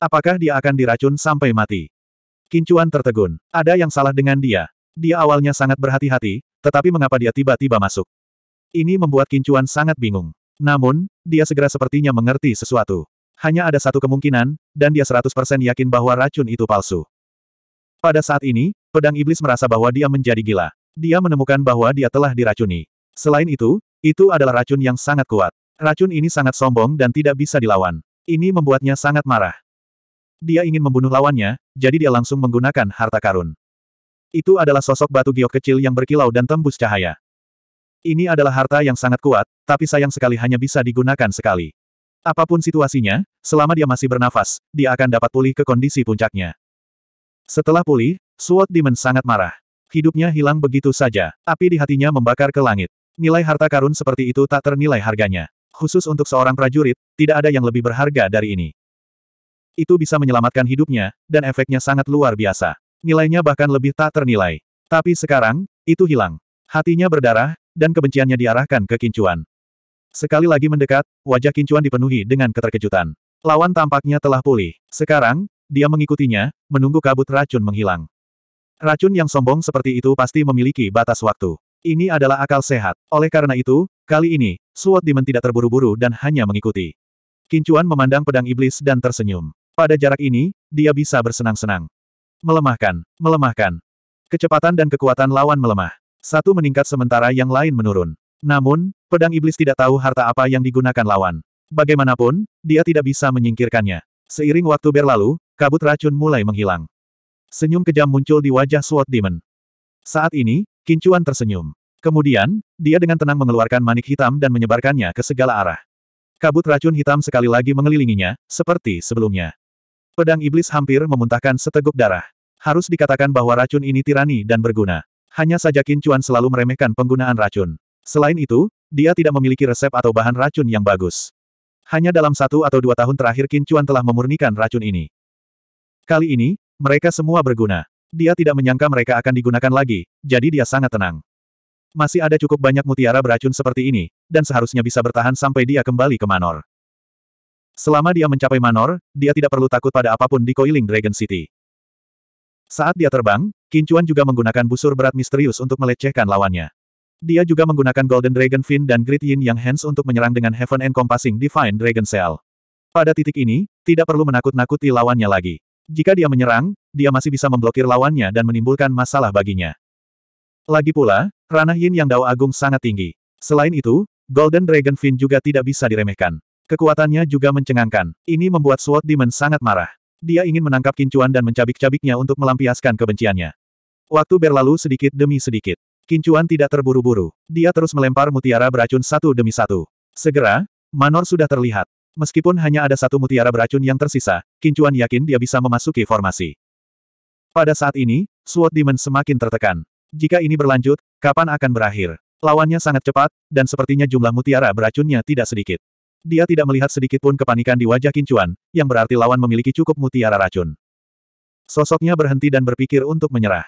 Apakah dia akan diracun sampai mati? Kincuan tertegun. Ada yang salah dengan dia. Dia awalnya sangat berhati-hati, tetapi mengapa dia tiba-tiba masuk? Ini membuat Kincuan sangat bingung. Namun, dia segera sepertinya mengerti sesuatu. Hanya ada satu kemungkinan, dan dia 100% yakin bahwa racun itu palsu. Pada saat ini, pedang iblis merasa bahwa dia menjadi gila. Dia menemukan bahwa dia telah diracuni. Selain itu, itu adalah racun yang sangat kuat. Racun ini sangat sombong dan tidak bisa dilawan. Ini membuatnya sangat marah. Dia ingin membunuh lawannya, jadi dia langsung menggunakan harta karun. Itu adalah sosok batu giok kecil yang berkilau dan tembus cahaya. Ini adalah harta yang sangat kuat, tapi sayang sekali hanya bisa digunakan sekali. Apapun situasinya, selama dia masih bernafas, dia akan dapat pulih ke kondisi puncaknya. Setelah pulih, Sword Demon sangat marah. Hidupnya hilang begitu saja, api di hatinya membakar ke langit. Nilai harta karun seperti itu tak ternilai harganya. Khusus untuk seorang prajurit, tidak ada yang lebih berharga dari ini. Itu bisa menyelamatkan hidupnya, dan efeknya sangat luar biasa. Nilainya bahkan lebih tak ternilai. Tapi sekarang, itu hilang. Hatinya berdarah, dan kebenciannya diarahkan ke Kincuan. Sekali lagi mendekat, wajah Kincuan dipenuhi dengan keterkejutan. Lawan tampaknya telah pulih. Sekarang, dia mengikutinya, menunggu kabut racun menghilang. Racun yang sombong seperti itu pasti memiliki batas waktu. Ini adalah akal sehat. Oleh karena itu, kali ini, Suot dimen tidak terburu-buru dan hanya mengikuti. Kincuan memandang pedang iblis dan tersenyum. Pada jarak ini, dia bisa bersenang-senang. Melemahkan, melemahkan. Kecepatan dan kekuatan lawan melemah. Satu meningkat sementara yang lain menurun. Namun, pedang iblis tidak tahu harta apa yang digunakan lawan. Bagaimanapun, dia tidak bisa menyingkirkannya. Seiring waktu berlalu, kabut racun mulai menghilang. Senyum kejam muncul di wajah Sword Demon. Saat ini, Kincuan tersenyum. Kemudian, dia dengan tenang mengeluarkan manik hitam dan menyebarkannya ke segala arah. Kabut racun hitam sekali lagi mengelilinginya, seperti sebelumnya. Pedang iblis hampir memuntahkan seteguk darah. Harus dikatakan bahwa racun ini tirani dan berguna. Hanya saja Qin Chuan selalu meremehkan penggunaan racun. Selain itu, dia tidak memiliki resep atau bahan racun yang bagus. Hanya dalam satu atau dua tahun terakhir Qin Chuan telah memurnikan racun ini. Kali ini, mereka semua berguna. Dia tidak menyangka mereka akan digunakan lagi, jadi dia sangat tenang. Masih ada cukup banyak mutiara beracun seperti ini, dan seharusnya bisa bertahan sampai dia kembali ke Manor. Selama dia mencapai Manor, dia tidak perlu takut pada apapun di Coiling Dragon City. Saat dia terbang, Kincuan juga menggunakan busur berat misterius untuk melecehkan lawannya. Dia juga menggunakan Golden Dragon Fin dan Great Yin Yang Hands untuk menyerang dengan Heaven Encompassing Divine Dragon Cell. Pada titik ini, tidak perlu menakut-nakuti lawannya lagi. Jika dia menyerang, dia masih bisa memblokir lawannya dan menimbulkan masalah baginya. Lagi pula, ranah Yin Yang Dao Agung sangat tinggi. Selain itu, Golden Dragon Fin juga tidak bisa diremehkan. Kekuatannya juga mencengangkan. Ini membuat Sword Demon sangat marah. Dia ingin menangkap Kincuan dan mencabik-cabiknya untuk melampiaskan kebenciannya. Waktu berlalu sedikit demi sedikit. Kincuan tidak terburu-buru. Dia terus melempar mutiara beracun satu demi satu. Segera, Manor sudah terlihat. Meskipun hanya ada satu mutiara beracun yang tersisa, Kincuan yakin dia bisa memasuki formasi. Pada saat ini, Sword Demon semakin tertekan. Jika ini berlanjut, kapan akan berakhir? Lawannya sangat cepat, dan sepertinya jumlah mutiara beracunnya tidak sedikit. Dia tidak melihat sedikit pun kepanikan di wajah Kincuan, yang berarti lawan memiliki cukup mutiara racun. Sosoknya berhenti dan berpikir untuk menyerah.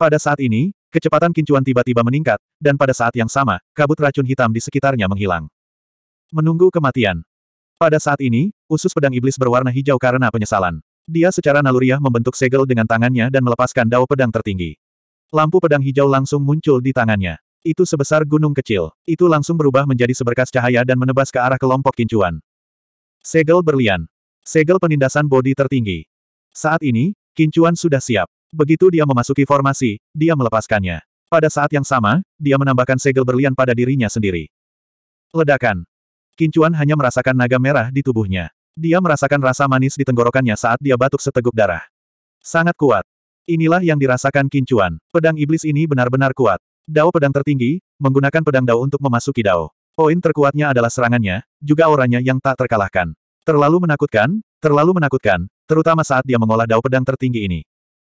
Pada saat ini, kecepatan Kincuan tiba-tiba meningkat, dan pada saat yang sama, kabut racun hitam di sekitarnya menghilang. Menunggu kematian. Pada saat ini, usus pedang iblis berwarna hijau karena penyesalan. Dia secara naluriah membentuk segel dengan tangannya dan melepaskan dao pedang tertinggi. Lampu pedang hijau langsung muncul di tangannya. Itu sebesar gunung kecil. Itu langsung berubah menjadi seberkas cahaya dan menebas ke arah kelompok kincuan. Segel berlian. Segel penindasan bodi tertinggi. Saat ini, kincuan sudah siap. Begitu dia memasuki formasi, dia melepaskannya. Pada saat yang sama, dia menambahkan segel berlian pada dirinya sendiri. Ledakan. Kincuan hanya merasakan naga merah di tubuhnya. Dia merasakan rasa manis di tenggorokannya saat dia batuk seteguk darah. Sangat kuat. Inilah yang dirasakan Kincuan. Pedang iblis ini benar-benar kuat. Dao pedang tertinggi, menggunakan pedang Dao untuk memasuki Dao. Poin terkuatnya adalah serangannya, juga auranya yang tak terkalahkan. Terlalu menakutkan, terlalu menakutkan, terutama saat dia mengolah Dao pedang tertinggi ini.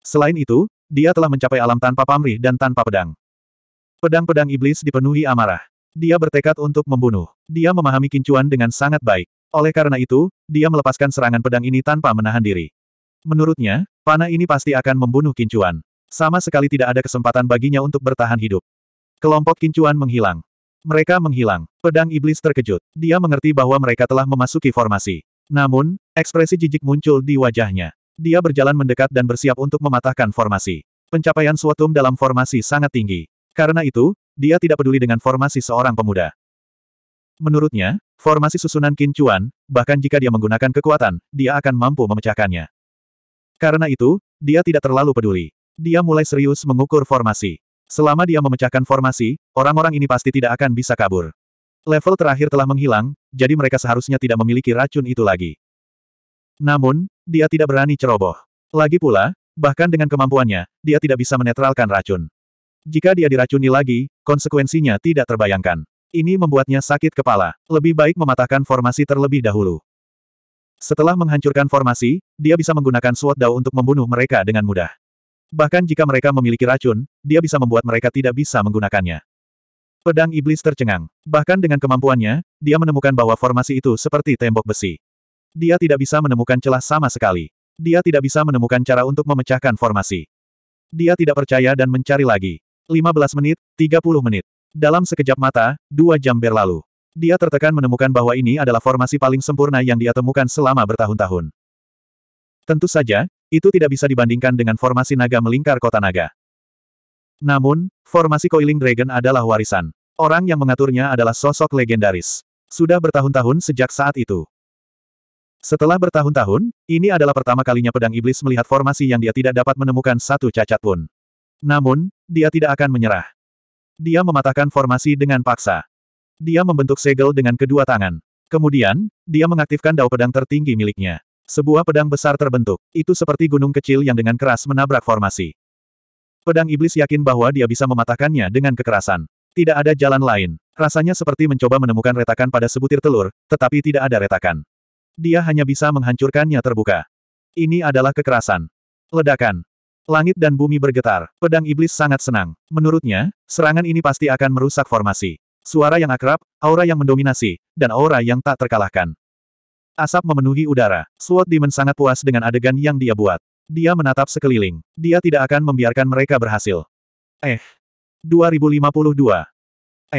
Selain itu, dia telah mencapai alam tanpa pamrih dan tanpa pedang. Pedang-pedang iblis dipenuhi amarah. Dia bertekad untuk membunuh. Dia memahami kincuan dengan sangat baik. Oleh karena itu, dia melepaskan serangan pedang ini tanpa menahan diri. Menurutnya, panah ini pasti akan membunuh kincuan. Sama sekali tidak ada kesempatan baginya untuk bertahan hidup. Kelompok kincuan menghilang. Mereka menghilang. Pedang iblis terkejut. Dia mengerti bahwa mereka telah memasuki formasi. Namun, ekspresi jijik muncul di wajahnya. Dia berjalan mendekat dan bersiap untuk mematahkan formasi. Pencapaian Suatum dalam formasi sangat tinggi. Karena itu, dia tidak peduli dengan formasi seorang pemuda. Menurutnya, formasi susunan kincuan, bahkan jika dia menggunakan kekuatan, dia akan mampu memecahkannya. Karena itu, dia tidak terlalu peduli. Dia mulai serius mengukur formasi. Selama dia memecahkan formasi, orang-orang ini pasti tidak akan bisa kabur. Level terakhir telah menghilang, jadi mereka seharusnya tidak memiliki racun itu lagi. Namun, dia tidak berani ceroboh. Lagi pula, bahkan dengan kemampuannya, dia tidak bisa menetralkan racun. Jika dia diracuni lagi, konsekuensinya tidak terbayangkan. Ini membuatnya sakit kepala. Lebih baik mematahkan formasi terlebih dahulu. Setelah menghancurkan formasi, dia bisa menggunakan SWAT Dao untuk membunuh mereka dengan mudah. Bahkan jika mereka memiliki racun, dia bisa membuat mereka tidak bisa menggunakannya. Pedang iblis tercengang. Bahkan dengan kemampuannya, dia menemukan bahwa formasi itu seperti tembok besi. Dia tidak bisa menemukan celah sama sekali. Dia tidak bisa menemukan cara untuk memecahkan formasi. Dia tidak percaya dan mencari lagi. 15 menit, 30 menit. Dalam sekejap mata, dua jam berlalu. Dia tertekan menemukan bahwa ini adalah formasi paling sempurna yang dia temukan selama bertahun-tahun. Tentu saja, itu tidak bisa dibandingkan dengan formasi naga melingkar kota naga. Namun, formasi Coiling Dragon adalah warisan. Orang yang mengaturnya adalah sosok legendaris. Sudah bertahun-tahun sejak saat itu. Setelah bertahun-tahun, ini adalah pertama kalinya pedang iblis melihat formasi yang dia tidak dapat menemukan satu cacat pun. Namun, dia tidak akan menyerah. Dia mematahkan formasi dengan paksa. Dia membentuk segel dengan kedua tangan. Kemudian, dia mengaktifkan dao pedang tertinggi miliknya. Sebuah pedang besar terbentuk, itu seperti gunung kecil yang dengan keras menabrak formasi. Pedang iblis yakin bahwa dia bisa mematahkannya dengan kekerasan. Tidak ada jalan lain. Rasanya seperti mencoba menemukan retakan pada sebutir telur, tetapi tidak ada retakan. Dia hanya bisa menghancurkannya terbuka. Ini adalah kekerasan. Ledakan. Langit dan bumi bergetar. Pedang iblis sangat senang. Menurutnya, serangan ini pasti akan merusak formasi. Suara yang akrab, aura yang mendominasi, dan aura yang tak terkalahkan. Asap memenuhi udara. Sword Demon sangat puas dengan adegan yang dia buat. Dia menatap sekeliling. Dia tidak akan membiarkan mereka berhasil. Eh. 2052.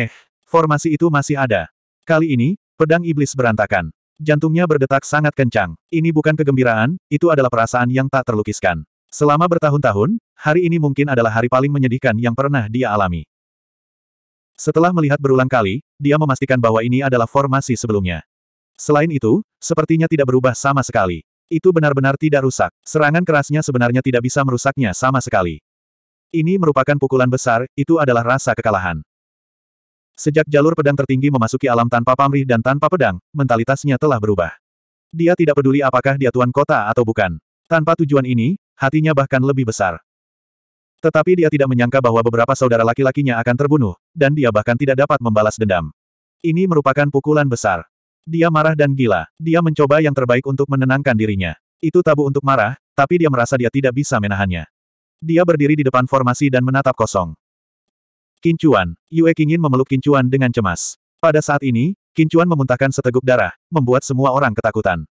Eh. Formasi itu masih ada. Kali ini, pedang iblis berantakan. Jantungnya berdetak sangat kencang. Ini bukan kegembiraan, itu adalah perasaan yang tak terlukiskan. Selama bertahun-tahun, hari ini mungkin adalah hari paling menyedihkan yang pernah dia alami. Setelah melihat berulang kali, dia memastikan bahwa ini adalah formasi sebelumnya. Selain itu, sepertinya tidak berubah sama sekali. Itu benar-benar tidak rusak. Serangan kerasnya sebenarnya tidak bisa merusaknya sama sekali. Ini merupakan pukulan besar, itu adalah rasa kekalahan. Sejak jalur pedang tertinggi memasuki alam tanpa pamrih dan tanpa pedang, mentalitasnya telah berubah. Dia tidak peduli apakah dia tuan kota atau bukan. Tanpa tujuan ini, hatinya bahkan lebih besar. Tetapi dia tidak menyangka bahwa beberapa saudara laki-lakinya akan terbunuh, dan dia bahkan tidak dapat membalas dendam. Ini merupakan pukulan besar. Dia marah dan gila. Dia mencoba yang terbaik untuk menenangkan dirinya. Itu tabu untuk marah, tapi dia merasa dia tidak bisa menahannya. Dia berdiri di depan formasi dan menatap kosong. Kincuan. Yue Qingyin memeluk Kincuan dengan cemas. Pada saat ini, Kincuan memuntahkan seteguk darah, membuat semua orang ketakutan.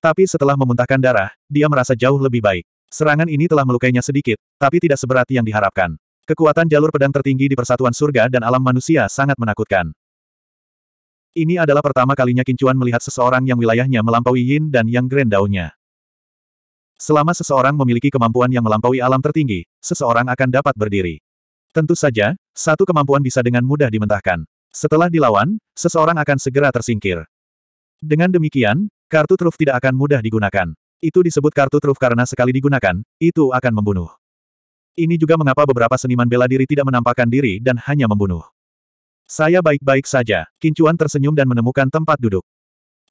Tapi setelah memuntahkan darah, dia merasa jauh lebih baik. Serangan ini telah melukainya sedikit, tapi tidak seberat yang diharapkan. Kekuatan jalur pedang tertinggi di persatuan surga dan alam manusia sangat menakutkan. Ini adalah pertama kalinya Kincuan melihat seseorang yang wilayahnya melampaui Yin dan Yang Grendaunya. Selama seseorang memiliki kemampuan yang melampaui alam tertinggi, seseorang akan dapat berdiri. Tentu saja, satu kemampuan bisa dengan mudah dimentahkan. Setelah dilawan, seseorang akan segera tersingkir. Dengan demikian, kartu truf tidak akan mudah digunakan. Itu disebut kartu truf karena sekali digunakan, itu akan membunuh. Ini juga mengapa beberapa seniman bela diri tidak menampakkan diri dan hanya membunuh. Saya baik-baik saja. Kincuan tersenyum dan menemukan tempat duduk.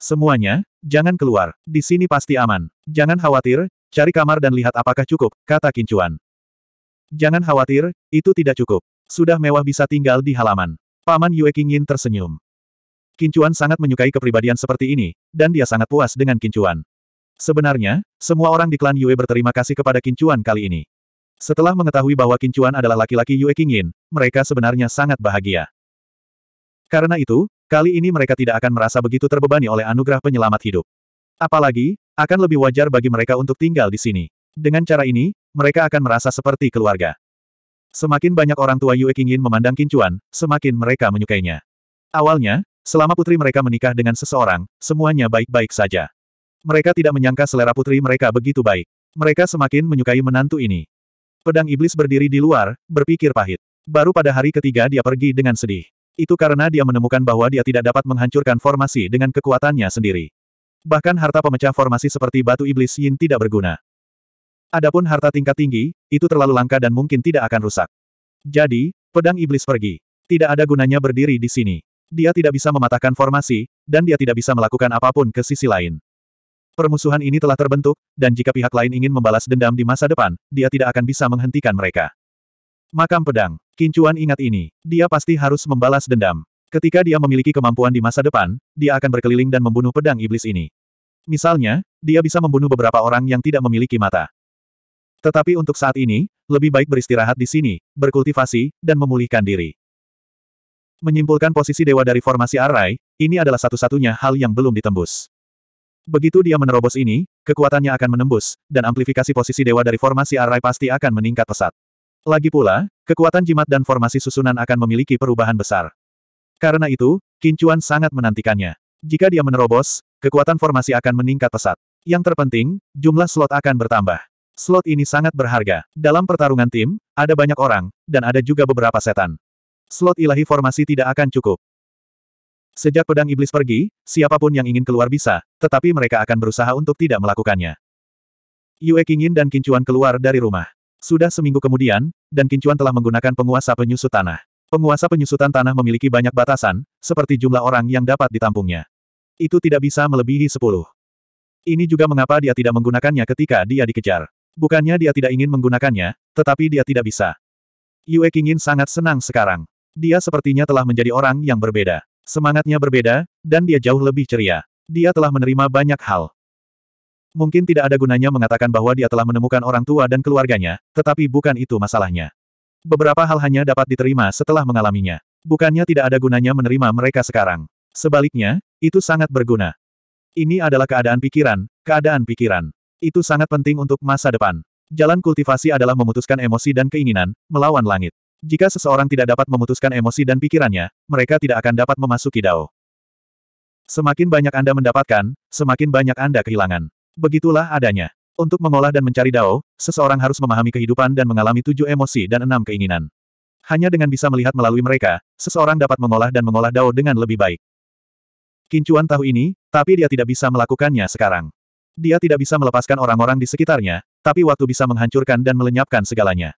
Semuanya, jangan keluar. Di sini pasti aman. Jangan khawatir, cari kamar dan lihat apakah cukup, kata Kincuan. Jangan khawatir, itu tidak cukup. Sudah mewah bisa tinggal di halaman. Paman Yue Qingyin tersenyum. Kincuan sangat menyukai kepribadian seperti ini, dan dia sangat puas dengan Kincuan. Sebenarnya, semua orang di klan Yue berterima kasih kepada Kincuan kali ini. Setelah mengetahui bahwa Kincuan adalah laki-laki Yue Qingyin, mereka sebenarnya sangat bahagia. Karena itu, kali ini mereka tidak akan merasa begitu terbebani oleh anugerah penyelamat hidup. Apalagi, akan lebih wajar bagi mereka untuk tinggal di sini. Dengan cara ini, mereka akan merasa seperti keluarga. Semakin banyak orang tua Yue Qingyin memandang Kincuan, semakin mereka menyukainya. Awalnya, selama putri mereka menikah dengan seseorang, semuanya baik-baik saja. Mereka tidak menyangka selera putri mereka begitu baik. Mereka semakin menyukai menantu ini. Pedang iblis berdiri di luar, berpikir pahit. Baru pada hari ketiga dia pergi dengan sedih. Itu karena dia menemukan bahwa dia tidak dapat menghancurkan formasi dengan kekuatannya sendiri. Bahkan harta pemecah formasi seperti batu iblis yin tidak berguna. Adapun harta tingkat tinggi, itu terlalu langka dan mungkin tidak akan rusak. Jadi, pedang iblis pergi. Tidak ada gunanya berdiri di sini. Dia tidak bisa mematahkan formasi, dan dia tidak bisa melakukan apapun ke sisi lain. Permusuhan ini telah terbentuk, dan jika pihak lain ingin membalas dendam di masa depan, dia tidak akan bisa menghentikan mereka. Makam pedang. Kincuan ingat ini. Dia pasti harus membalas dendam. Ketika dia memiliki kemampuan di masa depan, dia akan berkeliling dan membunuh pedang iblis ini. Misalnya, dia bisa membunuh beberapa orang yang tidak memiliki mata. Tetapi untuk saat ini, lebih baik beristirahat di sini, berkultivasi, dan memulihkan diri. Menyimpulkan posisi dewa dari formasi Arai, ini adalah satu-satunya hal yang belum ditembus. Begitu dia menerobos ini, kekuatannya akan menembus, dan amplifikasi posisi dewa dari formasi Arai pasti akan meningkat pesat. Lagi pula, kekuatan jimat dan formasi susunan akan memiliki perubahan besar. Karena itu, Kincuan sangat menantikannya. Jika dia menerobos, kekuatan formasi akan meningkat pesat. Yang terpenting, jumlah slot akan bertambah. Slot ini sangat berharga. Dalam pertarungan tim, ada banyak orang, dan ada juga beberapa setan. Slot ilahi formasi tidak akan cukup. Sejak pedang iblis pergi, siapapun yang ingin keluar bisa, tetapi mereka akan berusaha untuk tidak melakukannya. Yue Kingin dan Kincuan keluar dari rumah. Sudah seminggu kemudian, dan Kincuan telah menggunakan penguasa penyusut tanah. Penguasa penyusutan tanah memiliki banyak batasan, seperti jumlah orang yang dapat ditampungnya. Itu tidak bisa melebihi sepuluh. Ini juga mengapa dia tidak menggunakannya ketika dia dikejar. Bukannya dia tidak ingin menggunakannya, tetapi dia tidak bisa. Yue Kingin sangat senang sekarang. Dia sepertinya telah menjadi orang yang berbeda. Semangatnya berbeda, dan dia jauh lebih ceria. Dia telah menerima banyak hal. Mungkin tidak ada gunanya mengatakan bahwa dia telah menemukan orang tua dan keluarganya, tetapi bukan itu masalahnya. Beberapa hal hanya dapat diterima setelah mengalaminya. Bukannya tidak ada gunanya menerima mereka sekarang. Sebaliknya, itu sangat berguna. Ini adalah keadaan pikiran, keadaan pikiran. Itu sangat penting untuk masa depan. Jalan kultivasi adalah memutuskan emosi dan keinginan, melawan langit. Jika seseorang tidak dapat memutuskan emosi dan pikirannya, mereka tidak akan dapat memasuki dao. Semakin banyak Anda mendapatkan, semakin banyak Anda kehilangan. Begitulah adanya. Untuk mengolah dan mencari dao, seseorang harus memahami kehidupan dan mengalami tujuh emosi dan enam keinginan. Hanya dengan bisa melihat melalui mereka, seseorang dapat mengolah dan mengolah dao dengan lebih baik. Kincuan tahu ini, tapi dia tidak bisa melakukannya sekarang. Dia tidak bisa melepaskan orang-orang di sekitarnya, tapi waktu bisa menghancurkan dan melenyapkan segalanya.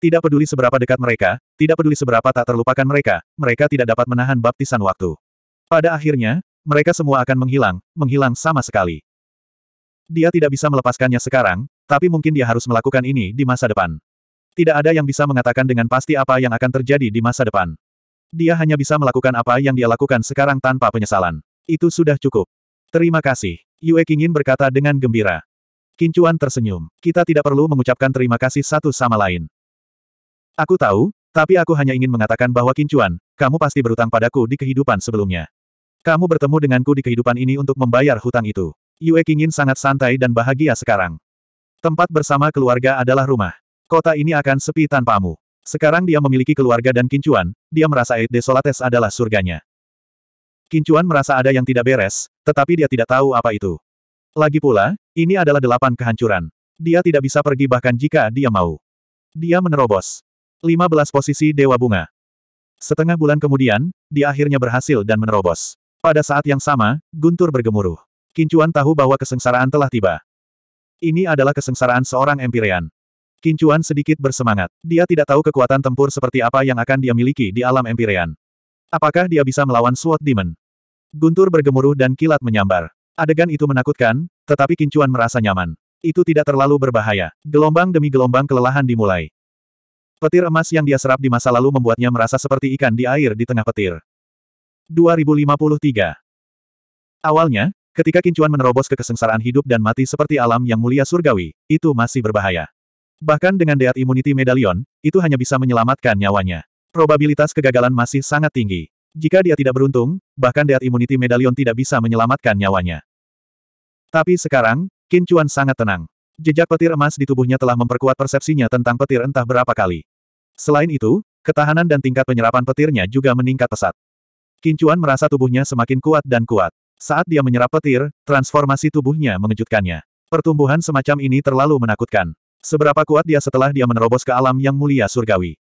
Tidak peduli seberapa dekat mereka, tidak peduli seberapa tak terlupakan mereka, mereka tidak dapat menahan baptisan waktu. Pada akhirnya, mereka semua akan menghilang, menghilang sama sekali. Dia tidak bisa melepaskannya sekarang, tapi mungkin dia harus melakukan ini di masa depan. Tidak ada yang bisa mengatakan dengan pasti apa yang akan terjadi di masa depan. Dia hanya bisa melakukan apa yang dia lakukan sekarang tanpa penyesalan. Itu sudah cukup. Terima kasih. Yue Qingyin berkata dengan gembira. Kincuan tersenyum. Kita tidak perlu mengucapkan terima kasih satu sama lain. Aku tahu, tapi aku hanya ingin mengatakan bahwa Kincuan, kamu pasti berutang padaku di kehidupan sebelumnya. Kamu bertemu denganku di kehidupan ini untuk membayar hutang itu. Yue Qingyin sangat santai dan bahagia sekarang. Tempat bersama keluarga adalah rumah. Kota ini akan sepi tanpamu. Sekarang dia memiliki keluarga dan kincuan, dia merasa Eid Desolates adalah surganya. Kincuan merasa ada yang tidak beres, tetapi dia tidak tahu apa itu. Lagi pula, ini adalah delapan kehancuran. Dia tidak bisa pergi bahkan jika dia mau. Dia menerobos. 15 posisi Dewa Bunga. Setengah bulan kemudian, dia akhirnya berhasil dan menerobos. Pada saat yang sama, guntur bergemuruh. Kincuan tahu bahwa kesengsaraan telah tiba. Ini adalah kesengsaraan seorang Empyrean. Kincuan sedikit bersemangat. Dia tidak tahu kekuatan tempur seperti apa yang akan dia miliki di alam Empyrean. Apakah dia bisa melawan Sword Demon? Guntur bergemuruh dan kilat menyambar. Adegan itu menakutkan, tetapi Kincuan merasa nyaman. Itu tidak terlalu berbahaya. Gelombang demi gelombang kelelahan dimulai. Petir emas yang dia serap di masa lalu membuatnya merasa seperti ikan di air di tengah petir. 2053 Awalnya, Ketika kincuan menerobos ke kesengsaraan hidup dan mati seperti alam yang mulia surgawi, itu masih berbahaya. Bahkan dengan deat Immunity Medallion, itu hanya bisa menyelamatkan nyawanya. Probabilitas kegagalan masih sangat tinggi. Jika dia tidak beruntung, bahkan deat Immunity Medallion tidak bisa menyelamatkan nyawanya. Tapi sekarang, kincuan sangat tenang. Jejak petir emas di tubuhnya telah memperkuat persepsinya tentang petir entah berapa kali. Selain itu, ketahanan dan tingkat penyerapan petirnya juga meningkat pesat. Kincuan merasa tubuhnya semakin kuat dan kuat. Saat dia menyerap petir, transformasi tubuhnya mengejutkannya. Pertumbuhan semacam ini terlalu menakutkan. Seberapa kuat dia setelah dia menerobos ke alam yang mulia surgawi.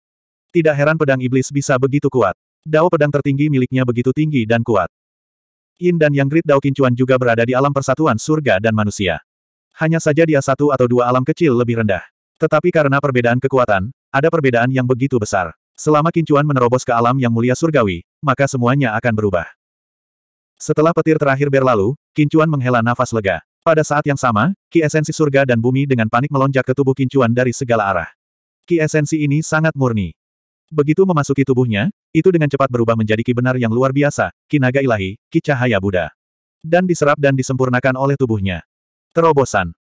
Tidak heran pedang iblis bisa begitu kuat. Dao pedang tertinggi miliknya begitu tinggi dan kuat. Yin dan Yang grit Dao Kincuan juga berada di alam persatuan surga dan manusia. Hanya saja dia satu atau dua alam kecil lebih rendah. Tetapi karena perbedaan kekuatan, ada perbedaan yang begitu besar. Selama Kincuan menerobos ke alam yang mulia surgawi, maka semuanya akan berubah. Setelah petir terakhir berlalu, Kincuan menghela nafas lega. Pada saat yang sama, ki esensi surga dan bumi dengan panik melonjak ke tubuh Kincuan dari segala arah. Ki esensi ini sangat murni. Begitu memasuki tubuhnya, itu dengan cepat berubah menjadi ki benar yang luar biasa, ki naga ilahi, ki cahaya Buddha. Dan diserap dan disempurnakan oleh tubuhnya. Terobosan.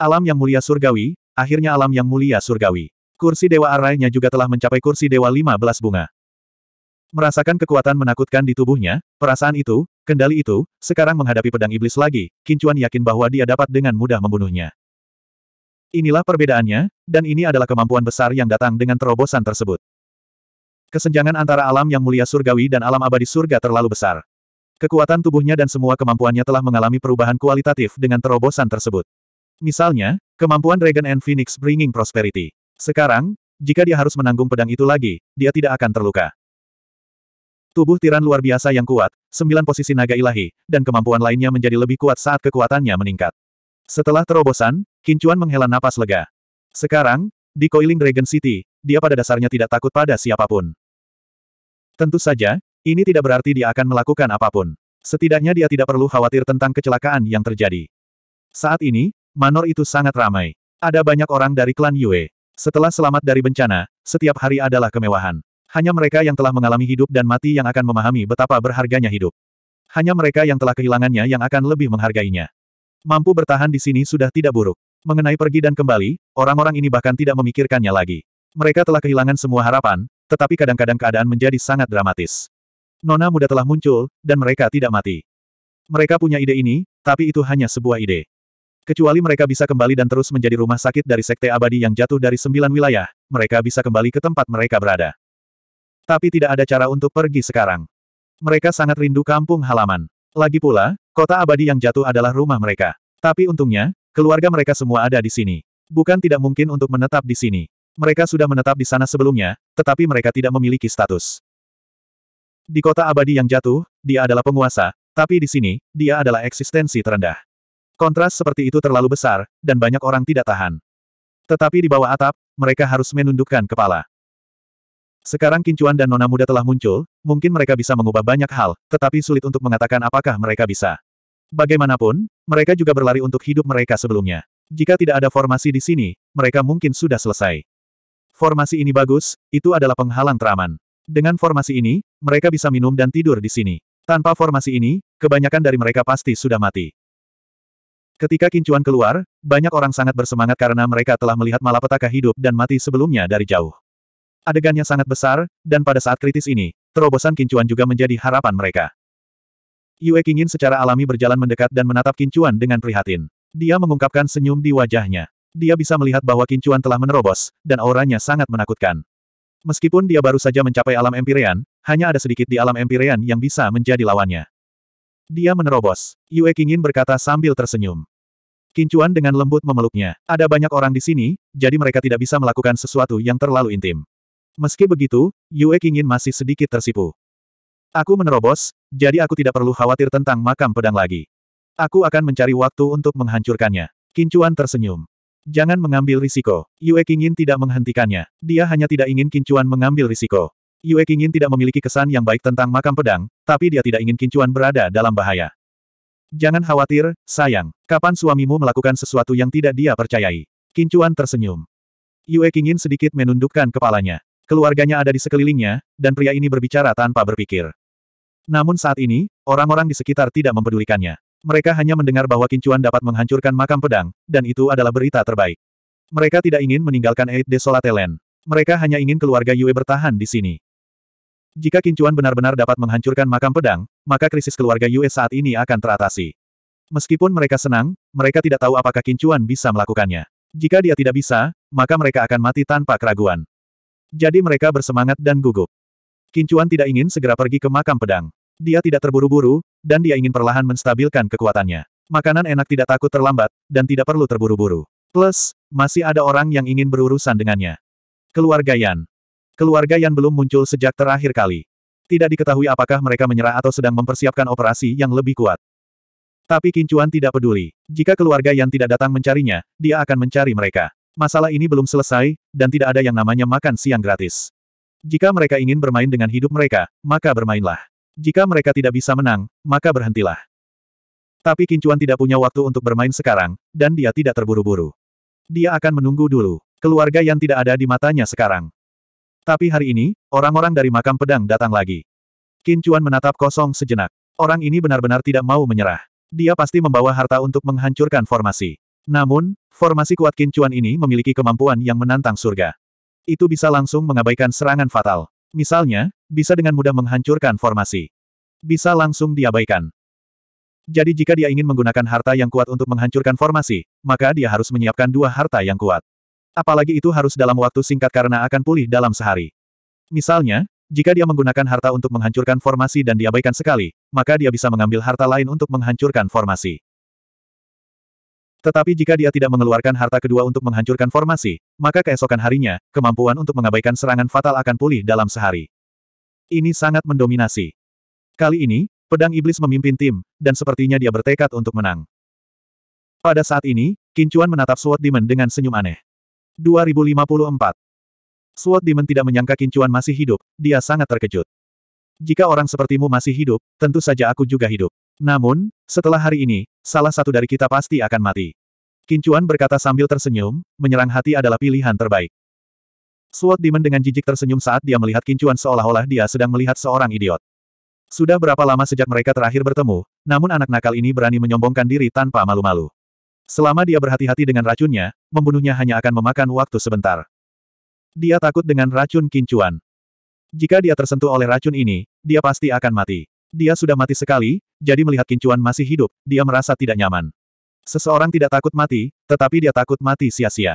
Alam yang mulia surgawi, akhirnya alam yang mulia surgawi. Kursi Dewa Arainya juga telah mencapai kursi Dewa 15 bunga. Merasakan kekuatan menakutkan di tubuhnya, perasaan itu, kendali itu, sekarang menghadapi pedang iblis lagi, Kincuan yakin bahwa dia dapat dengan mudah membunuhnya. Inilah perbedaannya, dan ini adalah kemampuan besar yang datang dengan terobosan tersebut. Kesenjangan antara alam yang mulia surgawi dan alam abadi surga terlalu besar. Kekuatan tubuhnya dan semua kemampuannya telah mengalami perubahan kualitatif dengan terobosan tersebut. Misalnya, kemampuan Dragon and Phoenix Bringing Prosperity. Sekarang, jika dia harus menanggung pedang itu lagi, dia tidak akan terluka. Tubuh tiran luar biasa yang kuat, sembilan posisi naga ilahi, dan kemampuan lainnya menjadi lebih kuat saat kekuatannya meningkat. Setelah terobosan, Kincuan menghela napas lega. Sekarang, di Coiling Dragon City, dia pada dasarnya tidak takut pada siapapun. Tentu saja, ini tidak berarti dia akan melakukan apapun. Setidaknya dia tidak perlu khawatir tentang kecelakaan yang terjadi. Saat ini, manor itu sangat ramai. Ada banyak orang dari klan Yue. Setelah selamat dari bencana, setiap hari adalah kemewahan. Hanya mereka yang telah mengalami hidup dan mati yang akan memahami betapa berharganya hidup. Hanya mereka yang telah kehilangannya yang akan lebih menghargainya. Mampu bertahan di sini sudah tidak buruk. Mengenai pergi dan kembali, orang-orang ini bahkan tidak memikirkannya lagi. Mereka telah kehilangan semua harapan, tetapi kadang-kadang keadaan menjadi sangat dramatis. Nona muda telah muncul, dan mereka tidak mati. Mereka punya ide ini, tapi itu hanya sebuah ide. Kecuali mereka bisa kembali dan terus menjadi rumah sakit dari sekte abadi yang jatuh dari sembilan wilayah, mereka bisa kembali ke tempat mereka berada. Tapi tidak ada cara untuk pergi sekarang. Mereka sangat rindu kampung halaman. Lagi pula, kota abadi yang jatuh adalah rumah mereka. Tapi untungnya, keluarga mereka semua ada di sini. Bukan tidak mungkin untuk menetap di sini. Mereka sudah menetap di sana sebelumnya, tetapi mereka tidak memiliki status. Di kota abadi yang jatuh, dia adalah penguasa, tapi di sini, dia adalah eksistensi terendah. Kontras seperti itu terlalu besar, dan banyak orang tidak tahan. Tetapi di bawah atap, mereka harus menundukkan kepala. Sekarang Kincuan dan Nona Muda telah muncul, mungkin mereka bisa mengubah banyak hal, tetapi sulit untuk mengatakan apakah mereka bisa. Bagaimanapun, mereka juga berlari untuk hidup mereka sebelumnya. Jika tidak ada formasi di sini, mereka mungkin sudah selesai. Formasi ini bagus, itu adalah penghalang teraman. Dengan formasi ini, mereka bisa minum dan tidur di sini. Tanpa formasi ini, kebanyakan dari mereka pasti sudah mati. Ketika Kincuan keluar, banyak orang sangat bersemangat karena mereka telah melihat malapetaka hidup dan mati sebelumnya dari jauh. Adegannya sangat besar, dan pada saat kritis ini, terobosan kincuan juga menjadi harapan mereka. Yue Qingyin secara alami berjalan mendekat dan menatap kincuan dengan prihatin. Dia mengungkapkan senyum di wajahnya. Dia bisa melihat bahwa kincuan telah menerobos, dan auranya sangat menakutkan. Meskipun dia baru saja mencapai alam empirean, hanya ada sedikit di alam empirean yang bisa menjadi lawannya. Dia menerobos. Yue Qingyin berkata sambil tersenyum. Kincuan dengan lembut memeluknya. Ada banyak orang di sini, jadi mereka tidak bisa melakukan sesuatu yang terlalu intim. Meski begitu, Yue ingin masih sedikit tersipu. Aku menerobos, jadi aku tidak perlu khawatir tentang makam pedang lagi. Aku akan mencari waktu untuk menghancurkannya. Kincuan tersenyum. Jangan mengambil risiko. Yue ingin tidak menghentikannya. Dia hanya tidak ingin Kincuan mengambil risiko. Yue ingin tidak memiliki kesan yang baik tentang makam pedang, tapi dia tidak ingin Kincuan berada dalam bahaya. Jangan khawatir, sayang. Kapan suamimu melakukan sesuatu yang tidak dia percayai? Kincuan tersenyum. Yue ingin sedikit menundukkan kepalanya. Keluarganya ada di sekelilingnya, dan pria ini berbicara tanpa berpikir. Namun saat ini, orang-orang di sekitar tidak mempedulikannya. Mereka hanya mendengar bahwa kincuan dapat menghancurkan makam pedang, dan itu adalah berita terbaik. Mereka tidak ingin meninggalkan Eid Desolate Land. Mereka hanya ingin keluarga Yue bertahan di sini. Jika kincuan benar-benar dapat menghancurkan makam pedang, maka krisis keluarga Yue saat ini akan teratasi. Meskipun mereka senang, mereka tidak tahu apakah kincuan bisa melakukannya. Jika dia tidak bisa, maka mereka akan mati tanpa keraguan. Jadi mereka bersemangat dan gugup. Kincuan tidak ingin segera pergi ke makam pedang. Dia tidak terburu-buru, dan dia ingin perlahan menstabilkan kekuatannya. Makanan enak tidak takut terlambat, dan tidak perlu terburu-buru. Plus, masih ada orang yang ingin berurusan dengannya. Keluarga Yan. Keluarga Yan belum muncul sejak terakhir kali. Tidak diketahui apakah mereka menyerah atau sedang mempersiapkan operasi yang lebih kuat. Tapi Kincuan tidak peduli. Jika keluarga Yan tidak datang mencarinya, dia akan mencari mereka. Masalah ini belum selesai, dan tidak ada yang namanya makan siang gratis. Jika mereka ingin bermain dengan hidup mereka, maka bermainlah. Jika mereka tidak bisa menang, maka berhentilah. Tapi Kincuan tidak punya waktu untuk bermain sekarang, dan dia tidak terburu-buru. Dia akan menunggu dulu. Keluarga yang tidak ada di matanya sekarang. Tapi hari ini, orang-orang dari makam pedang datang lagi. Kincuan menatap kosong sejenak. Orang ini benar-benar tidak mau menyerah. Dia pasti membawa harta untuk menghancurkan formasi. Namun, Formasi kuat kincuan ini memiliki kemampuan yang menantang surga. Itu bisa langsung mengabaikan serangan fatal. Misalnya, bisa dengan mudah menghancurkan formasi. Bisa langsung diabaikan. Jadi jika dia ingin menggunakan harta yang kuat untuk menghancurkan formasi, maka dia harus menyiapkan dua harta yang kuat. Apalagi itu harus dalam waktu singkat karena akan pulih dalam sehari. Misalnya, jika dia menggunakan harta untuk menghancurkan formasi dan diabaikan sekali, maka dia bisa mengambil harta lain untuk menghancurkan formasi. Tetapi jika dia tidak mengeluarkan harta kedua untuk menghancurkan formasi, maka keesokan harinya, kemampuan untuk mengabaikan serangan fatal akan pulih dalam sehari. Ini sangat mendominasi. Kali ini, pedang iblis memimpin tim, dan sepertinya dia bertekad untuk menang. Pada saat ini, Kincuan menatap Sword Demon dengan senyum aneh. 2054 Sword Demon tidak menyangka Kincuan masih hidup, dia sangat terkejut. Jika orang sepertimu masih hidup, tentu saja aku juga hidup. Namun, setelah hari ini, salah satu dari kita pasti akan mati. Kincuan berkata sambil tersenyum, menyerang hati adalah pilihan terbaik. Suat Demon dengan jijik tersenyum saat dia melihat Kincuan seolah-olah dia sedang melihat seorang idiot. Sudah berapa lama sejak mereka terakhir bertemu, namun anak nakal ini berani menyombongkan diri tanpa malu-malu. Selama dia berhati-hati dengan racunnya, membunuhnya hanya akan memakan waktu sebentar. Dia takut dengan racun kincuan. Jika dia tersentuh oleh racun ini, dia pasti akan mati. Dia sudah mati sekali, jadi melihat kincuan masih hidup, dia merasa tidak nyaman. Seseorang tidak takut mati, tetapi dia takut mati sia-sia.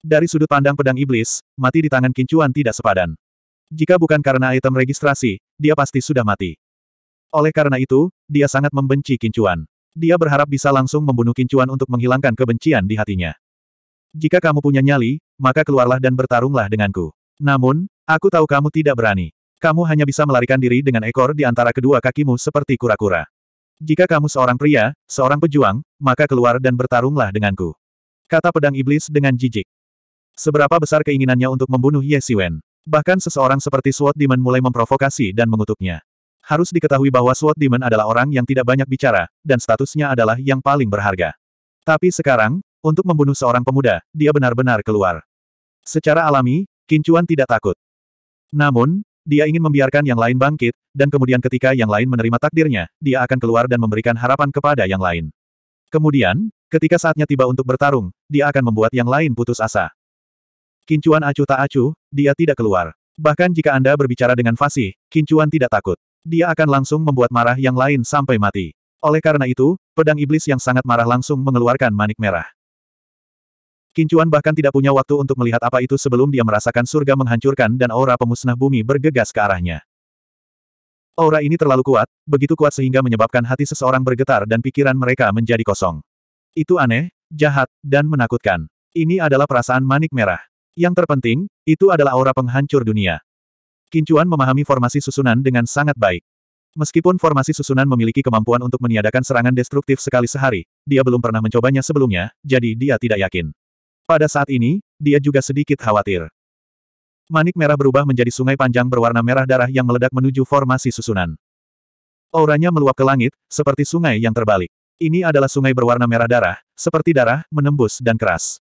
Dari sudut pandang pedang iblis, mati di tangan kincuan tidak sepadan. Jika bukan karena item registrasi, dia pasti sudah mati. Oleh karena itu, dia sangat membenci kincuan. Dia berharap bisa langsung membunuh kincuan untuk menghilangkan kebencian di hatinya. Jika kamu punya nyali, maka keluarlah dan bertarunglah denganku. Namun, aku tahu kamu tidak berani. Kamu hanya bisa melarikan diri dengan ekor di antara kedua kakimu seperti kura-kura. Jika kamu seorang pria, seorang pejuang, maka keluar dan bertarunglah denganku. Kata pedang iblis dengan jijik. Seberapa besar keinginannya untuk membunuh Ye Siwen. Bahkan seseorang seperti Sword Demon mulai memprovokasi dan mengutuknya. Harus diketahui bahwa Sword Demon adalah orang yang tidak banyak bicara, dan statusnya adalah yang paling berharga. Tapi sekarang, untuk membunuh seorang pemuda, dia benar-benar keluar. Secara alami, Kincuan tidak takut. Namun, dia ingin membiarkan yang lain bangkit, dan kemudian ketika yang lain menerima takdirnya, dia akan keluar dan memberikan harapan kepada yang lain. Kemudian, ketika saatnya tiba untuk bertarung, dia akan membuat yang lain putus asa. Kincuan acuh tak acuh, dia tidak keluar. Bahkan jika Anda berbicara dengan fasih, Kincuan tidak takut. Dia akan langsung membuat marah yang lain sampai mati. Oleh karena itu, pedang iblis yang sangat marah langsung mengeluarkan manik merah. Kincuan bahkan tidak punya waktu untuk melihat apa itu sebelum dia merasakan surga menghancurkan dan aura pemusnah bumi bergegas ke arahnya. Aura ini terlalu kuat, begitu kuat sehingga menyebabkan hati seseorang bergetar dan pikiran mereka menjadi kosong. Itu aneh, jahat, dan menakutkan. Ini adalah perasaan manik merah. Yang terpenting, itu adalah aura penghancur dunia. Kincuan memahami formasi susunan dengan sangat baik. Meskipun formasi susunan memiliki kemampuan untuk meniadakan serangan destruktif sekali sehari, dia belum pernah mencobanya sebelumnya, jadi dia tidak yakin. Pada saat ini, dia juga sedikit khawatir. Manik merah berubah menjadi sungai panjang berwarna merah darah yang meledak menuju formasi susunan. Auranya meluap ke langit, seperti sungai yang terbalik. Ini adalah sungai berwarna merah darah, seperti darah, menembus dan keras.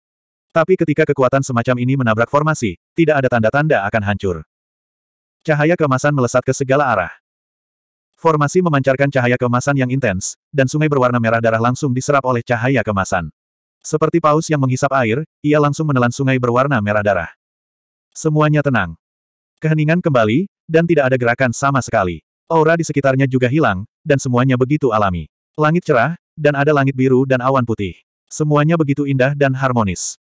Tapi ketika kekuatan semacam ini menabrak formasi, tidak ada tanda-tanda akan hancur. Cahaya kemasan melesat ke segala arah. Formasi memancarkan cahaya kemasan yang intens, dan sungai berwarna merah darah langsung diserap oleh cahaya kemasan. Seperti paus yang menghisap air, ia langsung menelan sungai berwarna merah darah. Semuanya tenang. Keheningan kembali, dan tidak ada gerakan sama sekali. Aura di sekitarnya juga hilang, dan semuanya begitu alami. Langit cerah, dan ada langit biru dan awan putih. Semuanya begitu indah dan harmonis.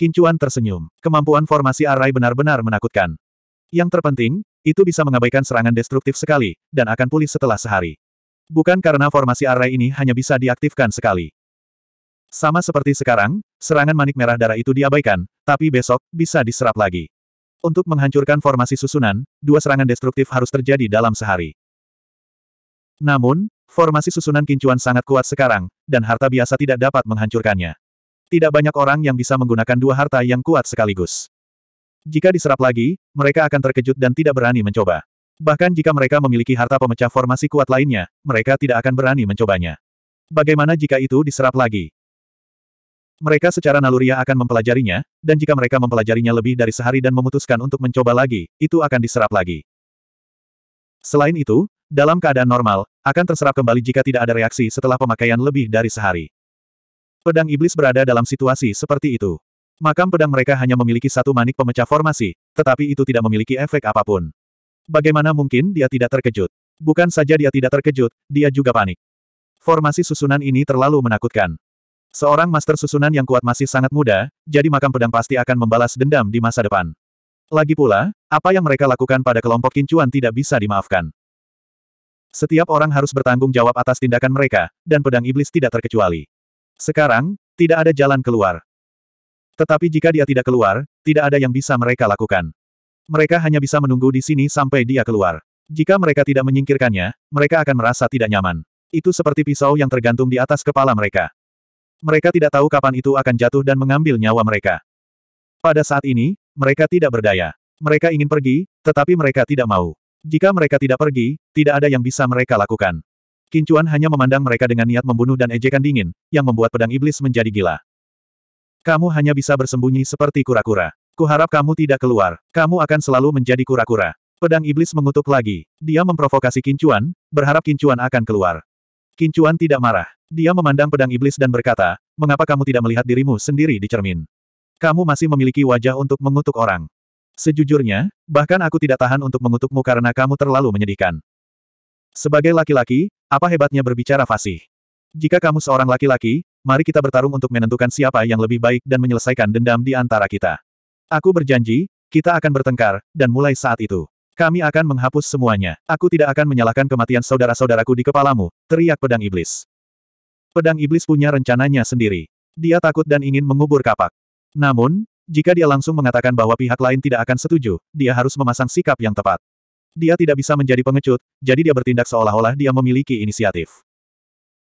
Kincuan tersenyum. Kemampuan formasi arai benar-benar menakutkan. Yang terpenting, itu bisa mengabaikan serangan destruktif sekali, dan akan pulih setelah sehari. Bukan karena formasi arai ini hanya bisa diaktifkan sekali. Sama seperti sekarang, serangan manik merah darah itu diabaikan, tapi besok, bisa diserap lagi. Untuk menghancurkan formasi susunan, dua serangan destruktif harus terjadi dalam sehari. Namun, formasi susunan kincuan sangat kuat sekarang, dan harta biasa tidak dapat menghancurkannya. Tidak banyak orang yang bisa menggunakan dua harta yang kuat sekaligus. Jika diserap lagi, mereka akan terkejut dan tidak berani mencoba. Bahkan jika mereka memiliki harta pemecah formasi kuat lainnya, mereka tidak akan berani mencobanya. Bagaimana jika itu diserap lagi? Mereka secara naluriah akan mempelajarinya, dan jika mereka mempelajarinya lebih dari sehari dan memutuskan untuk mencoba lagi, itu akan diserap lagi. Selain itu, dalam keadaan normal, akan terserap kembali jika tidak ada reaksi setelah pemakaian lebih dari sehari. Pedang iblis berada dalam situasi seperti itu. Makam pedang mereka hanya memiliki satu manik pemecah formasi, tetapi itu tidak memiliki efek apapun. Bagaimana mungkin dia tidak terkejut? Bukan saja dia tidak terkejut, dia juga panik. Formasi susunan ini terlalu menakutkan. Seorang master susunan yang kuat masih sangat muda, jadi makam pedang pasti akan membalas dendam di masa depan. Lagi pula, apa yang mereka lakukan pada kelompok kincuan tidak bisa dimaafkan. Setiap orang harus bertanggung jawab atas tindakan mereka, dan pedang iblis tidak terkecuali. Sekarang, tidak ada jalan keluar. Tetapi jika dia tidak keluar, tidak ada yang bisa mereka lakukan. Mereka hanya bisa menunggu di sini sampai dia keluar. Jika mereka tidak menyingkirkannya, mereka akan merasa tidak nyaman. Itu seperti pisau yang tergantung di atas kepala mereka. Mereka tidak tahu kapan itu akan jatuh dan mengambil nyawa mereka. Pada saat ini, mereka tidak berdaya. Mereka ingin pergi, tetapi mereka tidak mau. Jika mereka tidak pergi, tidak ada yang bisa mereka lakukan. Kincuan hanya memandang mereka dengan niat membunuh dan ejekan dingin, yang membuat pedang iblis menjadi gila. Kamu hanya bisa bersembunyi seperti kura-kura. Kuharap kamu tidak keluar. Kamu akan selalu menjadi kura-kura. Pedang iblis mengutuk lagi. Dia memprovokasi Kincuan, berharap Kincuan akan keluar. Kincuan tidak marah. Dia memandang pedang iblis dan berkata, mengapa kamu tidak melihat dirimu sendiri di cermin? Kamu masih memiliki wajah untuk mengutuk orang. Sejujurnya, bahkan aku tidak tahan untuk mengutukmu karena kamu terlalu menyedihkan. Sebagai laki-laki, apa hebatnya berbicara fasih? Jika kamu seorang laki-laki, mari kita bertarung untuk menentukan siapa yang lebih baik dan menyelesaikan dendam di antara kita. Aku berjanji, kita akan bertengkar, dan mulai saat itu. Kami akan menghapus semuanya. Aku tidak akan menyalahkan kematian saudara-saudaraku di kepalamu, teriak pedang iblis. Pedang iblis punya rencananya sendiri. Dia takut dan ingin mengubur kapak. Namun, jika dia langsung mengatakan bahwa pihak lain tidak akan setuju, dia harus memasang sikap yang tepat. Dia tidak bisa menjadi pengecut, jadi dia bertindak seolah-olah dia memiliki inisiatif.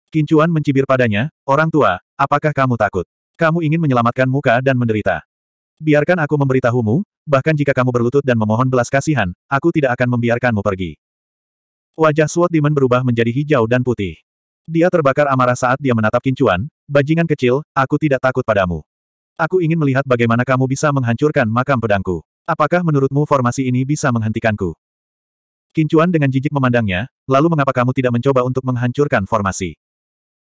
Kincuan mencibir padanya, orang tua, apakah kamu takut? Kamu ingin menyelamatkan muka dan menderita. Biarkan aku memberitahumu, bahkan jika kamu berlutut dan memohon belas kasihan, aku tidak akan membiarkanmu pergi. Wajah SWAT Demon berubah menjadi hijau dan putih. Dia terbakar amarah saat dia menatap Kincuan, bajingan kecil, aku tidak takut padamu. Aku ingin melihat bagaimana kamu bisa menghancurkan makam pedangku. Apakah menurutmu formasi ini bisa menghentikanku? Kincuan dengan jijik memandangnya, lalu mengapa kamu tidak mencoba untuk menghancurkan formasi?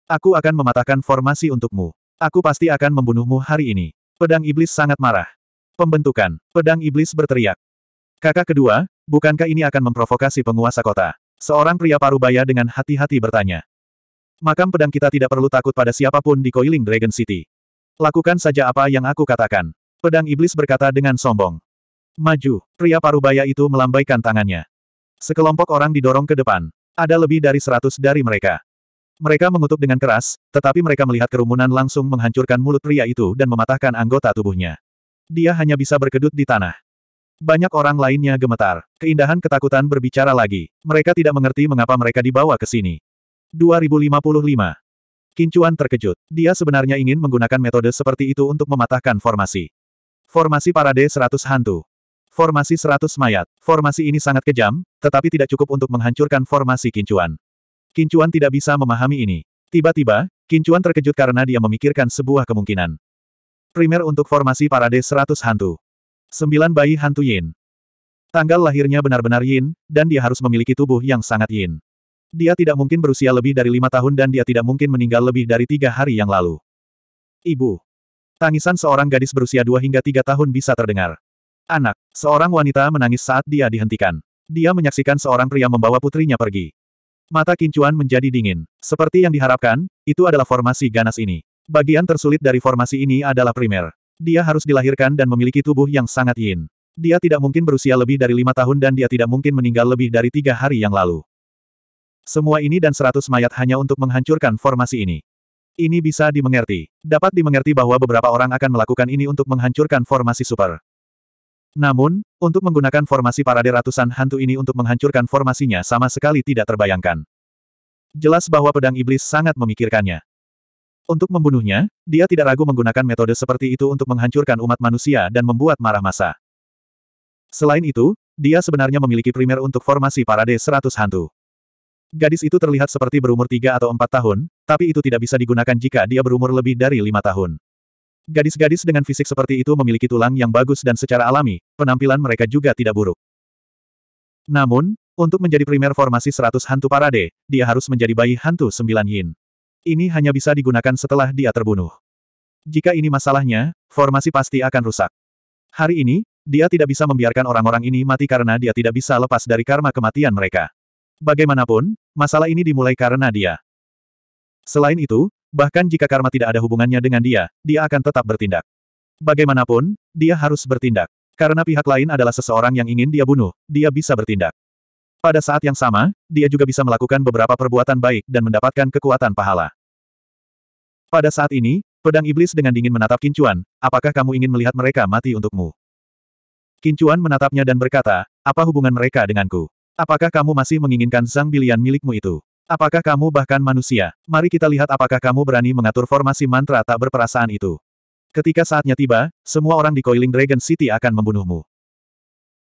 Aku akan mematahkan formasi untukmu. Aku pasti akan membunuhmu hari ini. Pedang iblis sangat marah. Pembentukan, pedang iblis berteriak. Kakak kedua, bukankah ini akan memprovokasi penguasa kota? Seorang pria parubaya dengan hati-hati bertanya. Makam pedang kita tidak perlu takut pada siapapun di Coiling Dragon City. Lakukan saja apa yang aku katakan. Pedang iblis berkata dengan sombong. Maju, pria parubaya itu melambaikan tangannya. Sekelompok orang didorong ke depan. Ada lebih dari seratus dari mereka. Mereka mengutuk dengan keras, tetapi mereka melihat kerumunan langsung menghancurkan mulut pria itu dan mematahkan anggota tubuhnya. Dia hanya bisa berkedut di tanah. Banyak orang lainnya gemetar. Keindahan ketakutan berbicara lagi. Mereka tidak mengerti mengapa mereka dibawa ke sini. 2055. Kincuan terkejut. Dia sebenarnya ingin menggunakan metode seperti itu untuk mematahkan formasi. Formasi parade 100 hantu. Formasi 100 mayat. Formasi ini sangat kejam, tetapi tidak cukup untuk menghancurkan formasi Kincuan. Kincuan tidak bisa memahami ini. Tiba-tiba, Kincuan terkejut karena dia memikirkan sebuah kemungkinan. Primer untuk formasi parade 100 hantu. 9 bayi hantu Yin. Tanggal lahirnya benar-benar Yin, dan dia harus memiliki tubuh yang sangat Yin. Dia tidak mungkin berusia lebih dari lima tahun dan dia tidak mungkin meninggal lebih dari tiga hari yang lalu. Ibu. Tangisan seorang gadis berusia dua hingga tiga tahun bisa terdengar. Anak. Seorang wanita menangis saat dia dihentikan. Dia menyaksikan seorang pria membawa putrinya pergi. Mata Kincuan menjadi dingin. Seperti yang diharapkan, itu adalah formasi ganas ini. Bagian tersulit dari formasi ini adalah primer. Dia harus dilahirkan dan memiliki tubuh yang sangat yin. Dia tidak mungkin berusia lebih dari lima tahun dan dia tidak mungkin meninggal lebih dari tiga hari yang lalu. Semua ini dan seratus mayat hanya untuk menghancurkan formasi ini. Ini bisa dimengerti. Dapat dimengerti bahwa beberapa orang akan melakukan ini untuk menghancurkan formasi super. Namun, untuk menggunakan formasi parade ratusan hantu ini untuk menghancurkan formasinya sama sekali tidak terbayangkan. Jelas bahwa pedang iblis sangat memikirkannya. Untuk membunuhnya, dia tidak ragu menggunakan metode seperti itu untuk menghancurkan umat manusia dan membuat marah masa. Selain itu, dia sebenarnya memiliki primer untuk formasi parade seratus hantu. Gadis itu terlihat seperti berumur tiga atau empat tahun, tapi itu tidak bisa digunakan jika dia berumur lebih dari lima tahun. Gadis-gadis dengan fisik seperti itu memiliki tulang yang bagus dan secara alami, penampilan mereka juga tidak buruk. Namun, untuk menjadi primer formasi seratus hantu parade, dia harus menjadi bayi hantu sembilan yin. Ini hanya bisa digunakan setelah dia terbunuh. Jika ini masalahnya, formasi pasti akan rusak. Hari ini, dia tidak bisa membiarkan orang-orang ini mati karena dia tidak bisa lepas dari karma kematian mereka. Bagaimanapun, masalah ini dimulai karena dia. Selain itu, bahkan jika karma tidak ada hubungannya dengan dia, dia akan tetap bertindak. Bagaimanapun, dia harus bertindak. Karena pihak lain adalah seseorang yang ingin dia bunuh, dia bisa bertindak. Pada saat yang sama, dia juga bisa melakukan beberapa perbuatan baik dan mendapatkan kekuatan pahala. Pada saat ini, pedang iblis dengan dingin menatap Kincuan, apakah kamu ingin melihat mereka mati untukmu? Kincuan menatapnya dan berkata, apa hubungan mereka denganku? Apakah kamu masih menginginkan sang Bilian milikmu itu? Apakah kamu bahkan manusia? Mari kita lihat apakah kamu berani mengatur formasi mantra tak berperasaan itu. Ketika saatnya tiba, semua orang di Coiling Dragon City akan membunuhmu.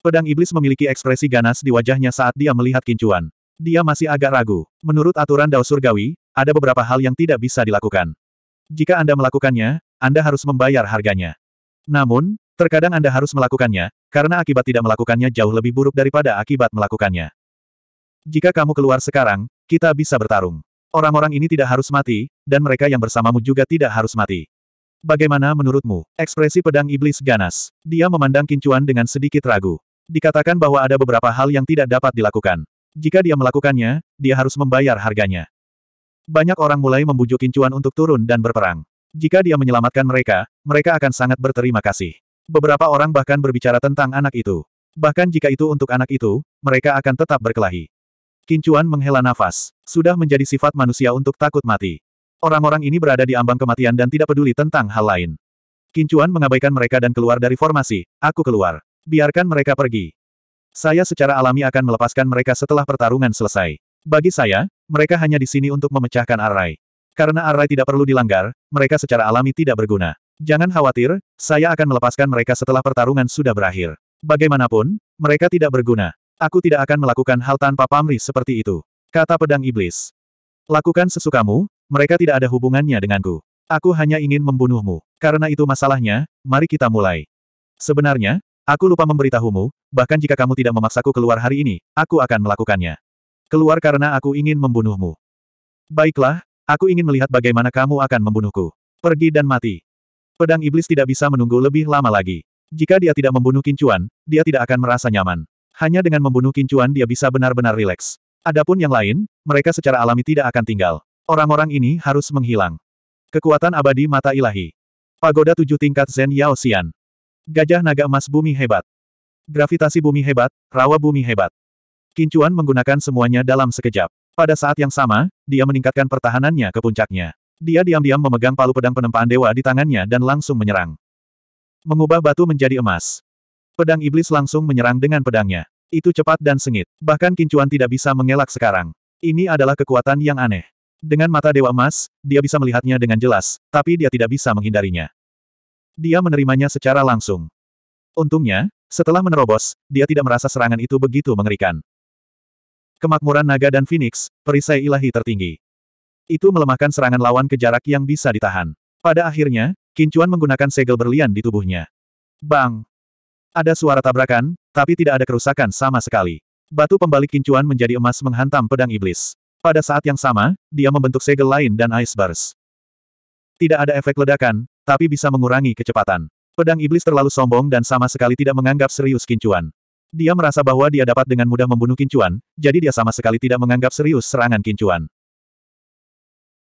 Pedang iblis memiliki ekspresi ganas di wajahnya saat dia melihat kincuan. Dia masih agak ragu. Menurut aturan Dao Surgawi, ada beberapa hal yang tidak bisa dilakukan. Jika Anda melakukannya, Anda harus membayar harganya. Namun, Terkadang Anda harus melakukannya, karena akibat tidak melakukannya jauh lebih buruk daripada akibat melakukannya. Jika kamu keluar sekarang, kita bisa bertarung. Orang-orang ini tidak harus mati, dan mereka yang bersamamu juga tidak harus mati. Bagaimana menurutmu? Ekspresi pedang iblis ganas. Dia memandang kincuan dengan sedikit ragu. Dikatakan bahwa ada beberapa hal yang tidak dapat dilakukan. Jika dia melakukannya, dia harus membayar harganya. Banyak orang mulai membujuk Kincuan untuk turun dan berperang. Jika dia menyelamatkan mereka, mereka akan sangat berterima kasih. Beberapa orang bahkan berbicara tentang anak itu. Bahkan jika itu untuk anak itu, mereka akan tetap berkelahi. Kincuan menghela nafas. Sudah menjadi sifat manusia untuk takut mati. Orang-orang ini berada di ambang kematian dan tidak peduli tentang hal lain. Kincuan mengabaikan mereka dan keluar dari formasi. Aku keluar. Biarkan mereka pergi. Saya secara alami akan melepaskan mereka setelah pertarungan selesai. Bagi saya, mereka hanya di sini untuk memecahkan arai. Karena arai tidak perlu dilanggar, mereka secara alami tidak berguna. Jangan khawatir, saya akan melepaskan mereka setelah pertarungan sudah berakhir. Bagaimanapun, mereka tidak berguna. Aku tidak akan melakukan hal tanpa pamrih seperti itu. Kata pedang iblis. Lakukan sesukamu, mereka tidak ada hubungannya denganku. Aku hanya ingin membunuhmu. Karena itu masalahnya, mari kita mulai. Sebenarnya, aku lupa memberitahumu, bahkan jika kamu tidak memaksaku keluar hari ini, aku akan melakukannya. Keluar karena aku ingin membunuhmu. Baiklah, aku ingin melihat bagaimana kamu akan membunuhku. Pergi dan mati. Pedang iblis tidak bisa menunggu lebih lama lagi. Jika dia tidak membunuh Kincuan, dia tidak akan merasa nyaman. Hanya dengan membunuh Kincuan dia bisa benar-benar rileks. Adapun yang lain, mereka secara alami tidak akan tinggal. Orang-orang ini harus menghilang. Kekuatan abadi mata ilahi. Pagoda tujuh tingkat Zen Yao Xian. Gajah naga emas bumi hebat. Gravitasi bumi hebat, rawa bumi hebat. Kincuan menggunakan semuanya dalam sekejap. Pada saat yang sama, dia meningkatkan pertahanannya ke puncaknya. Dia diam-diam memegang palu pedang penempaan dewa di tangannya dan langsung menyerang. Mengubah batu menjadi emas. Pedang iblis langsung menyerang dengan pedangnya. Itu cepat dan sengit. Bahkan Kincuan tidak bisa mengelak sekarang. Ini adalah kekuatan yang aneh. Dengan mata dewa emas, dia bisa melihatnya dengan jelas, tapi dia tidak bisa menghindarinya. Dia menerimanya secara langsung. Untungnya, setelah menerobos, dia tidak merasa serangan itu begitu mengerikan. Kemakmuran naga dan phoenix, perisai ilahi tertinggi. Itu melemahkan serangan lawan ke jarak yang bisa ditahan. Pada akhirnya, Kincuan menggunakan segel berlian di tubuhnya. Bang! Ada suara tabrakan, tapi tidak ada kerusakan sama sekali. Batu pembalik Kincuan menjadi emas menghantam pedang iblis. Pada saat yang sama, dia membentuk segel lain dan ice burst. Tidak ada efek ledakan, tapi bisa mengurangi kecepatan. Pedang iblis terlalu sombong dan sama sekali tidak menganggap serius Kincuan. Dia merasa bahwa dia dapat dengan mudah membunuh Kincuan, jadi dia sama sekali tidak menganggap serius serangan Kincuan.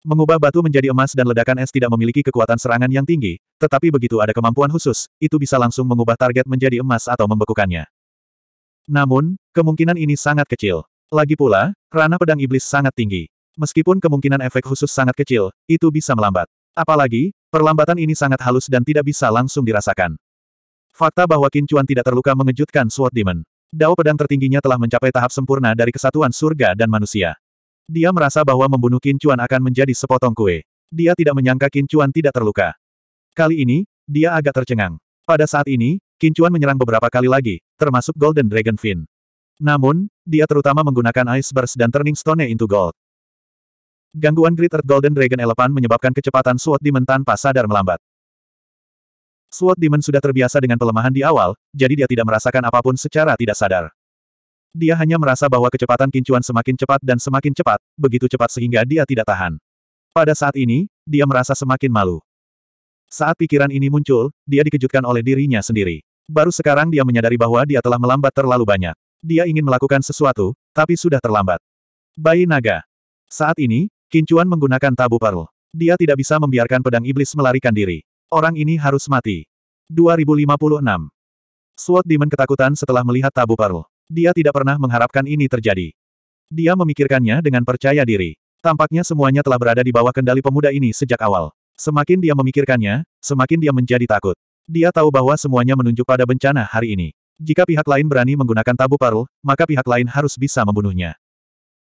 Mengubah batu menjadi emas dan ledakan es tidak memiliki kekuatan serangan yang tinggi, tetapi begitu ada kemampuan khusus, itu bisa langsung mengubah target menjadi emas atau membekukannya. Namun, kemungkinan ini sangat kecil. Lagi pula, ranah pedang iblis sangat tinggi. Meskipun kemungkinan efek khusus sangat kecil, itu bisa melambat. Apalagi, perlambatan ini sangat halus dan tidak bisa langsung dirasakan. Fakta bahwa Kincuan tidak terluka mengejutkan Sword Demon. Dao pedang tertingginya telah mencapai tahap sempurna dari kesatuan surga dan manusia. Dia merasa bahwa membunuh Kincuan akan menjadi sepotong kue. Dia tidak menyangka Kincuan tidak terluka. Kali ini, dia agak tercengang. Pada saat ini, Kincuan menyerang beberapa kali lagi, termasuk Golden Dragon Fin. Namun, dia terutama menggunakan Ice Burst dan Turning Stone into Gold. Gangguan Great Earth Golden Dragon Elephant menyebabkan kecepatan Sword Demon tanpa sadar melambat. Sword Demon sudah terbiasa dengan pelemahan di awal, jadi dia tidak merasakan apapun secara tidak sadar. Dia hanya merasa bahwa kecepatan kincuan semakin cepat dan semakin cepat, begitu cepat sehingga dia tidak tahan. Pada saat ini, dia merasa semakin malu. Saat pikiran ini muncul, dia dikejutkan oleh dirinya sendiri. Baru sekarang dia menyadari bahwa dia telah melambat terlalu banyak. Dia ingin melakukan sesuatu, tapi sudah terlambat. Bayi naga. Saat ini, Kincuan menggunakan tabu perl. Dia tidak bisa membiarkan pedang iblis melarikan diri. Orang ini harus mati. 2056. SWAT Demon ketakutan setelah melihat tabu perl. Dia tidak pernah mengharapkan ini terjadi. Dia memikirkannya dengan percaya diri. Tampaknya semuanya telah berada di bawah kendali pemuda ini sejak awal. Semakin dia memikirkannya, semakin dia menjadi takut. Dia tahu bahwa semuanya menunjuk pada bencana hari ini. Jika pihak lain berani menggunakan tabu parul, maka pihak lain harus bisa membunuhnya.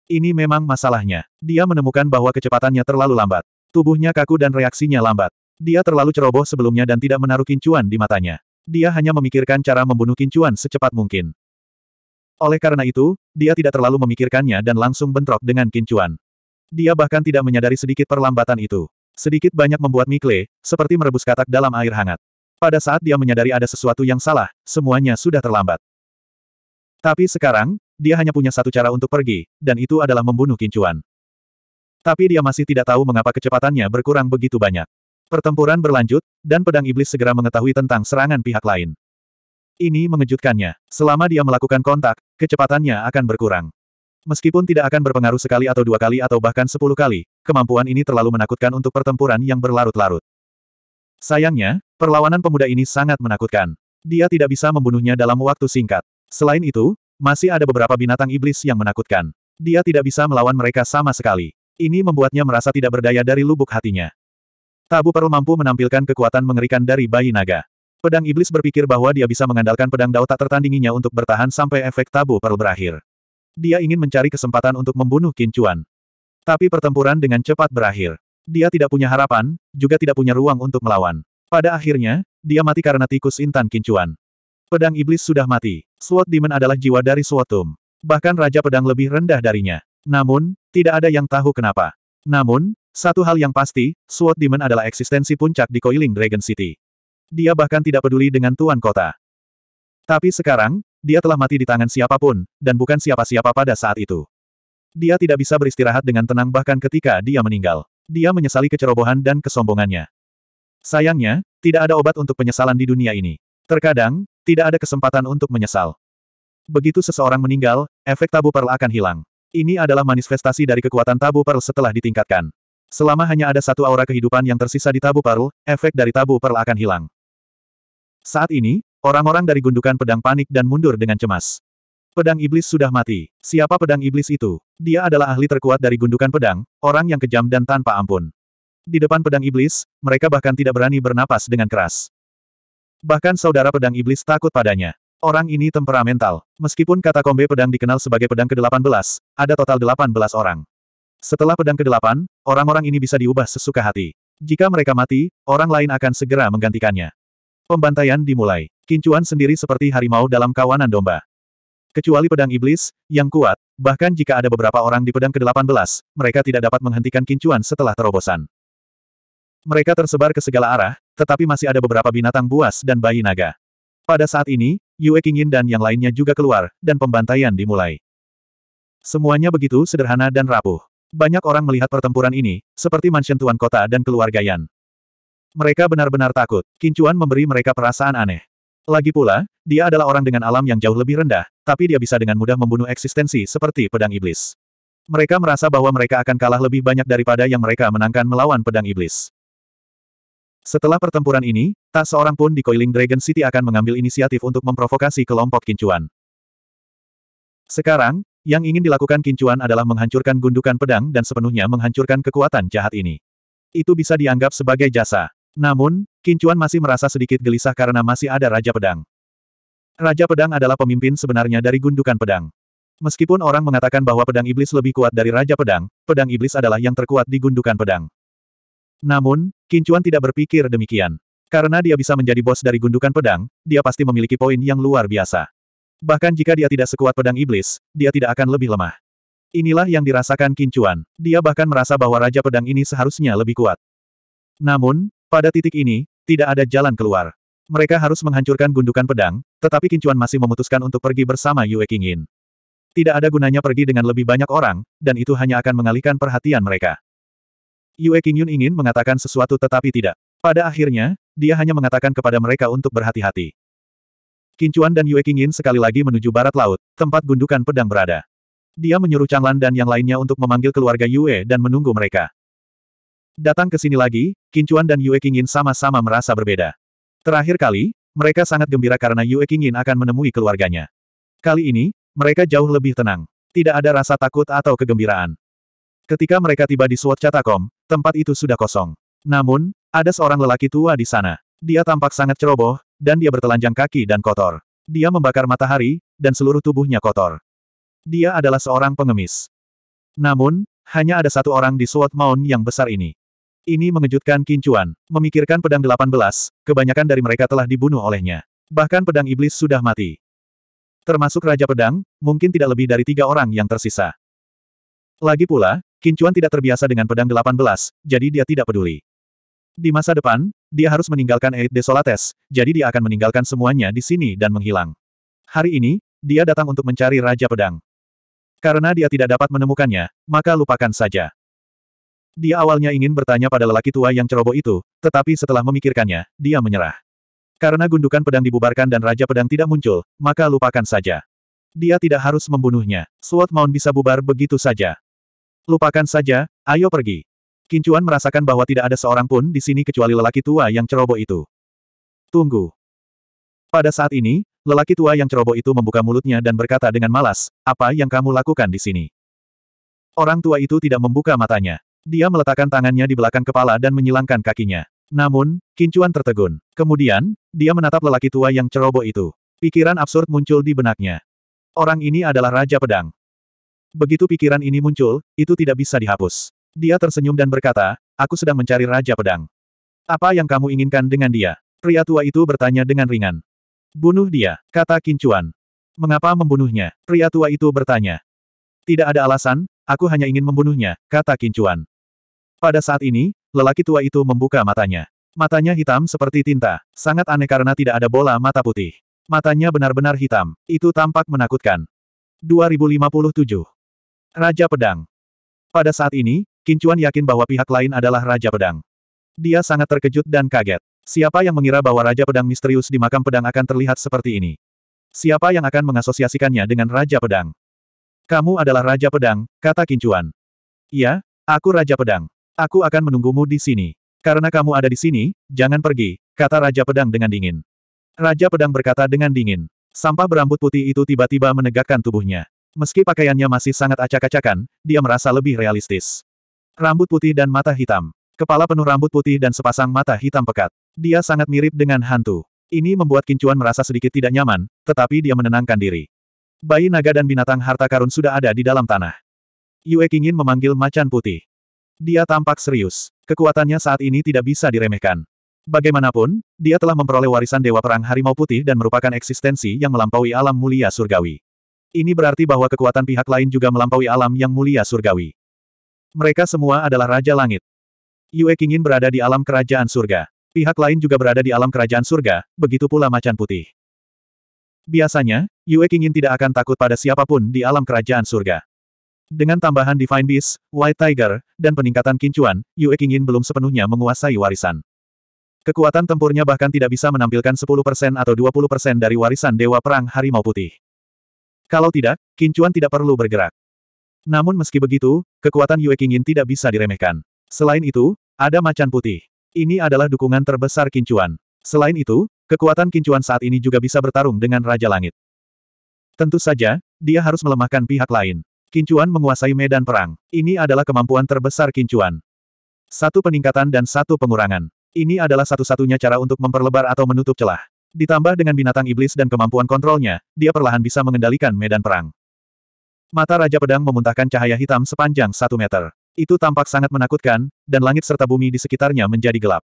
Ini memang masalahnya. Dia menemukan bahwa kecepatannya terlalu lambat. Tubuhnya kaku dan reaksinya lambat. Dia terlalu ceroboh sebelumnya dan tidak menaruh kincuan di matanya. Dia hanya memikirkan cara membunuh kincuan secepat mungkin. Oleh karena itu, dia tidak terlalu memikirkannya dan langsung bentrok dengan kincuan. Dia bahkan tidak menyadari sedikit perlambatan itu. Sedikit banyak membuat Mikle, seperti merebus katak dalam air hangat. Pada saat dia menyadari ada sesuatu yang salah, semuanya sudah terlambat. Tapi sekarang, dia hanya punya satu cara untuk pergi, dan itu adalah membunuh kincuan. Tapi dia masih tidak tahu mengapa kecepatannya berkurang begitu banyak. Pertempuran berlanjut, dan pedang iblis segera mengetahui tentang serangan pihak lain. Ini mengejutkannya. Selama dia melakukan kontak, kecepatannya akan berkurang. Meskipun tidak akan berpengaruh sekali atau dua kali atau bahkan sepuluh kali, kemampuan ini terlalu menakutkan untuk pertempuran yang berlarut-larut. Sayangnya, perlawanan pemuda ini sangat menakutkan. Dia tidak bisa membunuhnya dalam waktu singkat. Selain itu, masih ada beberapa binatang iblis yang menakutkan. Dia tidak bisa melawan mereka sama sekali. Ini membuatnya merasa tidak berdaya dari lubuk hatinya. Tabu Perl mampu menampilkan kekuatan mengerikan dari bayi naga. Pedang Iblis berpikir bahwa dia bisa mengandalkan pedang Dao tak tertandinginya untuk bertahan sampai efek tabu perlu berakhir. Dia ingin mencari kesempatan untuk membunuh Kincuan. Tapi pertempuran dengan cepat berakhir. Dia tidak punya harapan, juga tidak punya ruang untuk melawan. Pada akhirnya, dia mati karena tikus intan Kincuan. Pedang Iblis sudah mati. Sword Demon adalah jiwa dari Swotum. Bahkan Raja Pedang lebih rendah darinya. Namun, tidak ada yang tahu kenapa. Namun, satu hal yang pasti, Sword Demon adalah eksistensi puncak di Coiling Dragon City. Dia bahkan tidak peduli dengan tuan kota. Tapi sekarang, dia telah mati di tangan siapapun, dan bukan siapa-siapa pada saat itu. Dia tidak bisa beristirahat dengan tenang bahkan ketika dia meninggal. Dia menyesali kecerobohan dan kesombongannya. Sayangnya, tidak ada obat untuk penyesalan di dunia ini. Terkadang, tidak ada kesempatan untuk menyesal. Begitu seseorang meninggal, efek tabu perl akan hilang. Ini adalah manifestasi dari kekuatan tabu perl setelah ditingkatkan. Selama hanya ada satu aura kehidupan yang tersisa di tabu perl, efek dari tabu perl akan hilang. Saat ini, orang-orang dari gundukan pedang panik dan mundur dengan cemas. Pedang iblis sudah mati. Siapa pedang iblis itu? Dia adalah ahli terkuat dari gundukan pedang, orang yang kejam dan tanpa ampun. Di depan pedang iblis, mereka bahkan tidak berani bernapas dengan keras. Bahkan saudara pedang iblis takut padanya. Orang ini temperamental. Meskipun kata kombe pedang dikenal sebagai pedang ke-18, ada total 18 orang. Setelah pedang ke-8, orang-orang ini bisa diubah sesuka hati. Jika mereka mati, orang lain akan segera menggantikannya. Pembantaian dimulai. Kincuan sendiri seperti harimau dalam kawanan domba. Kecuali pedang iblis, yang kuat, bahkan jika ada beberapa orang di pedang ke-18, mereka tidak dapat menghentikan kincuan setelah terobosan. Mereka tersebar ke segala arah, tetapi masih ada beberapa binatang buas dan bayi naga. Pada saat ini, Yue Qingyin dan yang lainnya juga keluar, dan pembantaian dimulai. Semuanya begitu sederhana dan rapuh. Banyak orang melihat pertempuran ini, seperti mansion tuan kota dan keluarga Yan. Mereka benar-benar takut. Kincuan memberi mereka perasaan aneh. Lagi pula, dia adalah orang dengan alam yang jauh lebih rendah, tapi dia bisa dengan mudah membunuh eksistensi seperti pedang iblis. Mereka merasa bahwa mereka akan kalah lebih banyak daripada yang mereka menangkan melawan pedang iblis. Setelah pertempuran ini, tak seorang pun di Coiling Dragon City akan mengambil inisiatif untuk memprovokasi kelompok Kincuan. Sekarang, yang ingin dilakukan Kincuan adalah menghancurkan gundukan pedang dan sepenuhnya menghancurkan kekuatan jahat ini. Itu bisa dianggap sebagai jasa. Namun, Kincuan masih merasa sedikit gelisah karena masih ada Raja Pedang. Raja Pedang adalah pemimpin sebenarnya dari gundukan pedang. Meskipun orang mengatakan bahwa pedang iblis lebih kuat dari Raja Pedang, pedang iblis adalah yang terkuat di gundukan pedang. Namun, Kincuan tidak berpikir demikian. Karena dia bisa menjadi bos dari gundukan pedang, dia pasti memiliki poin yang luar biasa. Bahkan jika dia tidak sekuat pedang iblis, dia tidak akan lebih lemah. Inilah yang dirasakan Kincuan. Dia bahkan merasa bahwa Raja Pedang ini seharusnya lebih kuat. Namun, pada titik ini, tidak ada jalan keluar. Mereka harus menghancurkan gundukan pedang, tetapi Kincuan masih memutuskan untuk pergi bersama Yue Qingyin. Tidak ada gunanya pergi dengan lebih banyak orang, dan itu hanya akan mengalihkan perhatian mereka. Yue Qingyun ingin mengatakan sesuatu tetapi tidak. Pada akhirnya, dia hanya mengatakan kepada mereka untuk berhati-hati. Kincuan dan Yue Qingyin sekali lagi menuju barat laut, tempat gundukan pedang berada. Dia menyuruh Changlan dan yang lainnya untuk memanggil keluarga Yue dan menunggu mereka. Datang ke sini lagi, Kincuan dan Yue Qingyin sama-sama merasa berbeda. Terakhir kali, mereka sangat gembira karena Yue Qingyin akan menemui keluarganya. Kali ini, mereka jauh lebih tenang. Tidak ada rasa takut atau kegembiraan. Ketika mereka tiba di SWAT Catakom, tempat itu sudah kosong. Namun, ada seorang lelaki tua di sana. Dia tampak sangat ceroboh, dan dia bertelanjang kaki dan kotor. Dia membakar matahari, dan seluruh tubuhnya kotor. Dia adalah seorang pengemis. Namun, hanya ada satu orang di SWAT Mount yang besar ini. Ini mengejutkan Kincuan. Memikirkan pedang 18, kebanyakan dari mereka telah dibunuh olehnya. Bahkan pedang iblis sudah mati. Termasuk Raja Pedang, mungkin tidak lebih dari tiga orang yang tersisa. Lagi pula, Kincuan tidak terbiasa dengan pedang 18, jadi dia tidak peduli. Di masa depan, dia harus meninggalkan Eid Desolates, jadi dia akan meninggalkan semuanya di sini dan menghilang. Hari ini, dia datang untuk mencari Raja Pedang. Karena dia tidak dapat menemukannya, maka lupakan saja. Dia awalnya ingin bertanya pada lelaki tua yang ceroboh itu, tetapi setelah memikirkannya, dia menyerah. Karena gundukan pedang dibubarkan dan Raja Pedang tidak muncul, maka lupakan saja. Dia tidak harus membunuhnya. Suat Mount bisa bubar begitu saja. Lupakan saja, ayo pergi. Kincuan merasakan bahwa tidak ada seorang pun di sini kecuali lelaki tua yang ceroboh itu. Tunggu. Pada saat ini, lelaki tua yang ceroboh itu membuka mulutnya dan berkata dengan malas, apa yang kamu lakukan di sini? Orang tua itu tidak membuka matanya. Dia meletakkan tangannya di belakang kepala dan menyilangkan kakinya. Namun, Kincuan tertegun. Kemudian, dia menatap lelaki tua yang ceroboh itu. Pikiran absurd muncul di benaknya. Orang ini adalah Raja Pedang. Begitu pikiran ini muncul, itu tidak bisa dihapus. Dia tersenyum dan berkata, aku sedang mencari Raja Pedang. Apa yang kamu inginkan dengan dia? Pria tua itu bertanya dengan ringan. Bunuh dia, kata Kincuan. Mengapa membunuhnya? Pria tua itu bertanya. Tidak ada alasan, aku hanya ingin membunuhnya, kata Kincuan. Pada saat ini, lelaki tua itu membuka matanya. Matanya hitam seperti tinta, sangat aneh karena tidak ada bola mata putih. Matanya benar-benar hitam, itu tampak menakutkan. 2057. Raja Pedang Pada saat ini, Kincuan yakin bahwa pihak lain adalah Raja Pedang. Dia sangat terkejut dan kaget. Siapa yang mengira bahwa Raja Pedang misterius di makam pedang akan terlihat seperti ini? Siapa yang akan mengasosiasikannya dengan Raja Pedang? Kamu adalah Raja Pedang, kata Kincuan. Iya, aku Raja Pedang. Aku akan menunggumu di sini. Karena kamu ada di sini, jangan pergi, kata Raja Pedang dengan dingin. Raja Pedang berkata dengan dingin. Sampah berambut putih itu tiba-tiba menegakkan tubuhnya. Meski pakaiannya masih sangat acak-acakan, dia merasa lebih realistis. Rambut putih dan mata hitam. Kepala penuh rambut putih dan sepasang mata hitam pekat. Dia sangat mirip dengan hantu. Ini membuat Kincuan merasa sedikit tidak nyaman, tetapi dia menenangkan diri. Bayi naga dan binatang harta karun sudah ada di dalam tanah. Yue ingin memanggil macan putih. Dia tampak serius. Kekuatannya saat ini tidak bisa diremehkan. Bagaimanapun, dia telah memperoleh warisan Dewa Perang Harimau Putih dan merupakan eksistensi yang melampaui alam mulia surgawi. Ini berarti bahwa kekuatan pihak lain juga melampaui alam yang mulia surgawi. Mereka semua adalah Raja Langit. Yue Qingin berada di alam kerajaan surga. Pihak lain juga berada di alam kerajaan surga, begitu pula macan putih. Biasanya, Yue Qingin tidak akan takut pada siapapun di alam kerajaan surga. Dengan tambahan Divine Beast, White Tiger, dan peningkatan kincuan, Yue Qingyin belum sepenuhnya menguasai warisan. Kekuatan tempurnya bahkan tidak bisa menampilkan 10% atau 20% dari warisan Dewa Perang Harimau Putih. Kalau tidak, kincuan tidak perlu bergerak. Namun meski begitu, kekuatan Yue Qingyin tidak bisa diremehkan. Selain itu, ada macan putih. Ini adalah dukungan terbesar kincuan. Selain itu, kekuatan kincuan saat ini juga bisa bertarung dengan Raja Langit. Tentu saja, dia harus melemahkan pihak lain. Kincuan menguasai medan perang. Ini adalah kemampuan terbesar Kincuan. Satu peningkatan dan satu pengurangan. Ini adalah satu-satunya cara untuk memperlebar atau menutup celah. Ditambah dengan binatang iblis dan kemampuan kontrolnya, dia perlahan bisa mengendalikan medan perang. Mata Raja Pedang memuntahkan cahaya hitam sepanjang satu meter. Itu tampak sangat menakutkan, dan langit serta bumi di sekitarnya menjadi gelap.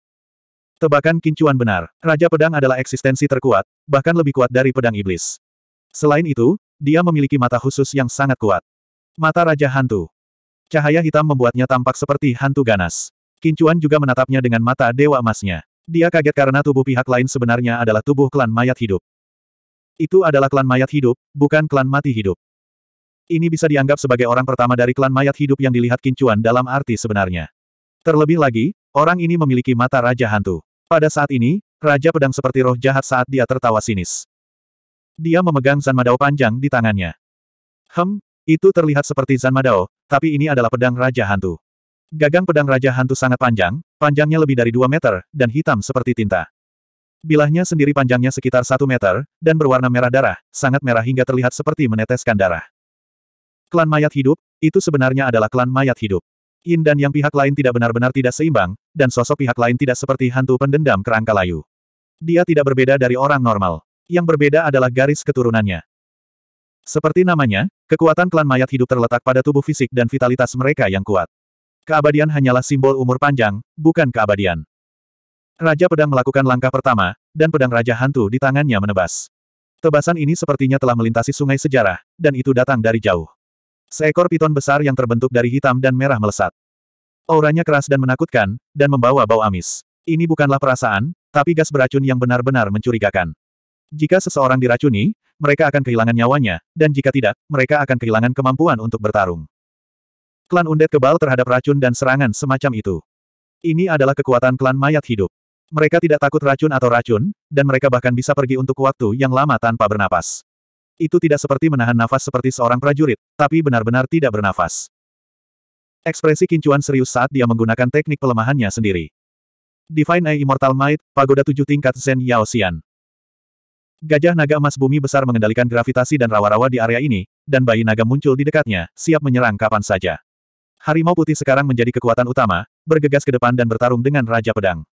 Tebakan Kincuan benar, Raja Pedang adalah eksistensi terkuat, bahkan lebih kuat dari pedang iblis. Selain itu, dia memiliki mata khusus yang sangat kuat. Mata Raja Hantu. Cahaya hitam membuatnya tampak seperti hantu ganas. Kincuan juga menatapnya dengan mata dewa emasnya. Dia kaget karena tubuh pihak lain sebenarnya adalah tubuh klan mayat hidup. Itu adalah klan mayat hidup, bukan klan mati hidup. Ini bisa dianggap sebagai orang pertama dari klan mayat hidup yang dilihat Kincuan dalam arti sebenarnya. Terlebih lagi, orang ini memiliki mata Raja Hantu. Pada saat ini, Raja Pedang seperti roh jahat saat dia tertawa sinis. Dia memegang San Zanmadao panjang di tangannya. Hem, itu terlihat seperti Zanmadao, tapi ini adalah pedang Raja Hantu. Gagang pedang Raja Hantu sangat panjang, panjangnya lebih dari 2 meter, dan hitam seperti tinta. Bilahnya sendiri panjangnya sekitar 1 meter, dan berwarna merah darah, sangat merah hingga terlihat seperti meneteskan darah. Klan mayat hidup, itu sebenarnya adalah klan mayat hidup. Yin dan yang pihak lain tidak benar-benar tidak seimbang, dan sosok pihak lain tidak seperti hantu pendendam kerangka layu. Dia tidak berbeda dari orang normal. Yang berbeda adalah garis keturunannya. Seperti namanya, kekuatan klan mayat hidup terletak pada tubuh fisik dan vitalitas mereka yang kuat. Keabadian hanyalah simbol umur panjang, bukan keabadian. Raja Pedang melakukan langkah pertama, dan pedang Raja Hantu di tangannya menebas. Tebasan ini sepertinya telah melintasi sungai sejarah, dan itu datang dari jauh. Seekor piton besar yang terbentuk dari hitam dan merah melesat. Auranya keras dan menakutkan, dan membawa bau amis. Ini bukanlah perasaan, tapi gas beracun yang benar-benar mencurigakan. Jika seseorang diracuni, mereka akan kehilangan nyawanya, dan jika tidak, mereka akan kehilangan kemampuan untuk bertarung. Klan Undet kebal terhadap racun dan serangan semacam itu. Ini adalah kekuatan klan mayat hidup. Mereka tidak takut racun atau racun, dan mereka bahkan bisa pergi untuk waktu yang lama tanpa bernapas. Itu tidak seperti menahan nafas seperti seorang prajurit, tapi benar-benar tidak bernafas. Ekspresi kincuan serius saat dia menggunakan teknik pelemahannya sendiri. Divine Eye Immortal Might, Pagoda Tujuh Tingkat Zen Yao Xian. Gajah naga emas bumi besar mengendalikan gravitasi dan rawa-rawa di area ini, dan bayi naga muncul di dekatnya, siap menyerang kapan saja. Harimau putih sekarang menjadi kekuatan utama, bergegas ke depan dan bertarung dengan Raja Pedang.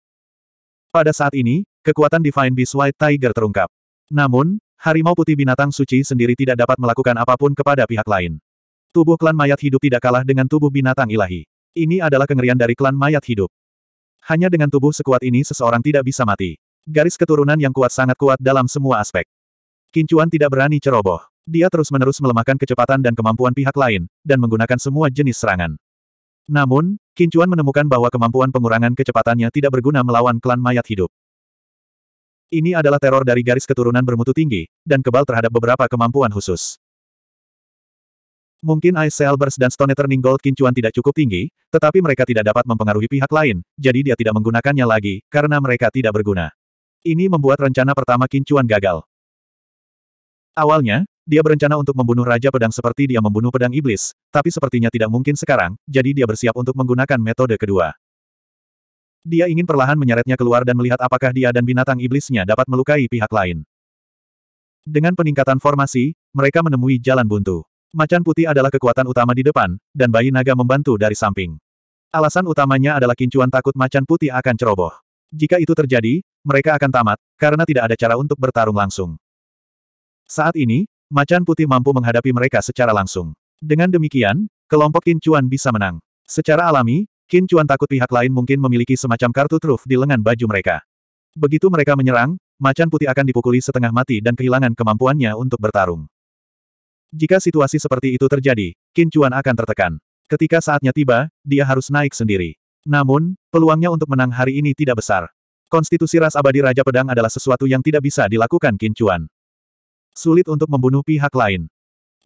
Pada saat ini, kekuatan Divine Beast White Tiger terungkap. Namun, harimau putih binatang suci sendiri tidak dapat melakukan apapun kepada pihak lain. Tubuh klan mayat hidup tidak kalah dengan tubuh binatang ilahi. Ini adalah kengerian dari klan mayat hidup. Hanya dengan tubuh sekuat ini seseorang tidak bisa mati. Garis keturunan yang kuat sangat kuat dalam semua aspek. Kincuan tidak berani ceroboh. Dia terus-menerus melemahkan kecepatan dan kemampuan pihak lain, dan menggunakan semua jenis serangan. Namun, Kincuan menemukan bahwa kemampuan pengurangan kecepatannya tidak berguna melawan klan mayat hidup. Ini adalah teror dari garis keturunan bermutu tinggi, dan kebal terhadap beberapa kemampuan khusus. Mungkin Ice Salbers dan Stone Turning Gold Kincuan tidak cukup tinggi, tetapi mereka tidak dapat mempengaruhi pihak lain, jadi dia tidak menggunakannya lagi, karena mereka tidak berguna. Ini membuat rencana pertama Kincuan gagal. Awalnya, dia berencana untuk membunuh Raja Pedang seperti dia membunuh Pedang Iblis, tapi sepertinya tidak mungkin sekarang, jadi dia bersiap untuk menggunakan metode kedua. Dia ingin perlahan menyeretnya keluar dan melihat apakah dia dan binatang iblisnya dapat melukai pihak lain. Dengan peningkatan formasi, mereka menemui jalan buntu. Macan putih adalah kekuatan utama di depan, dan bayi naga membantu dari samping. Alasan utamanya adalah kincuan takut macan putih akan ceroboh. Jika itu terjadi, mereka akan tamat, karena tidak ada cara untuk bertarung langsung. Saat ini, Macan Putih mampu menghadapi mereka secara langsung. Dengan demikian, kelompok Qin bisa menang. Secara alami, Qin takut pihak lain mungkin memiliki semacam kartu truf di lengan baju mereka. Begitu mereka menyerang, Macan Putih akan dipukuli setengah mati dan kehilangan kemampuannya untuk bertarung. Jika situasi seperti itu terjadi, Qin akan tertekan. Ketika saatnya tiba, dia harus naik sendiri. Namun, peluangnya untuk menang hari ini tidak besar. Konstitusi ras abadi Raja Pedang adalah sesuatu yang tidak bisa dilakukan Kincuan. Sulit untuk membunuh pihak lain.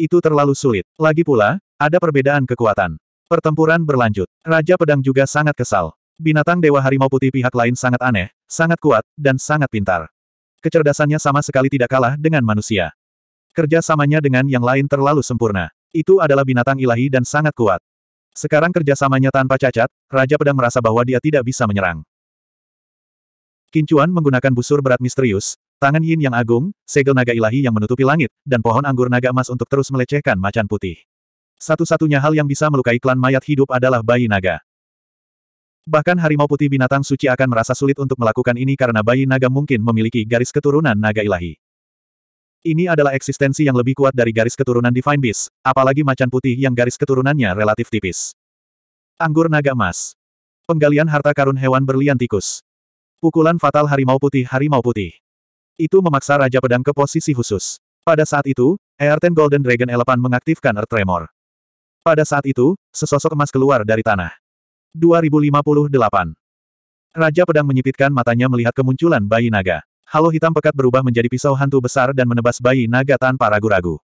Itu terlalu sulit. Lagi pula, ada perbedaan kekuatan. Pertempuran berlanjut. Raja Pedang juga sangat kesal. Binatang Dewa Harimau Putih pihak lain sangat aneh, sangat kuat, dan sangat pintar. Kecerdasannya sama sekali tidak kalah dengan manusia. Kerjasamanya dengan yang lain terlalu sempurna. Itu adalah binatang ilahi dan sangat kuat. Sekarang kerjasamanya tanpa cacat, Raja Pedang merasa bahwa dia tidak bisa menyerang. Kincuan menggunakan busur berat misterius, tangan yin yang agung, segel naga ilahi yang menutupi langit, dan pohon anggur naga emas untuk terus melecehkan macan putih. Satu-satunya hal yang bisa melukai klan mayat hidup adalah bayi naga. Bahkan harimau putih binatang suci akan merasa sulit untuk melakukan ini karena bayi naga mungkin memiliki garis keturunan naga ilahi. Ini adalah eksistensi yang lebih kuat dari garis keturunan Divine Beast, apalagi macan putih yang garis keturunannya relatif tipis. Anggur naga emas. Penggalian harta karun hewan berlian tikus. Pukulan fatal harimau putih harimau putih. Itu memaksa Raja Pedang ke posisi khusus. Pada saat itu, Earthen Golden Dragon Elephant mengaktifkan Earth Tremor. Pada saat itu, sesosok emas keluar dari tanah. 2058. Raja Pedang menyipitkan matanya melihat kemunculan bayi naga. Halo hitam pekat berubah menjadi pisau hantu besar dan menebas bayi naga tanpa ragu-ragu.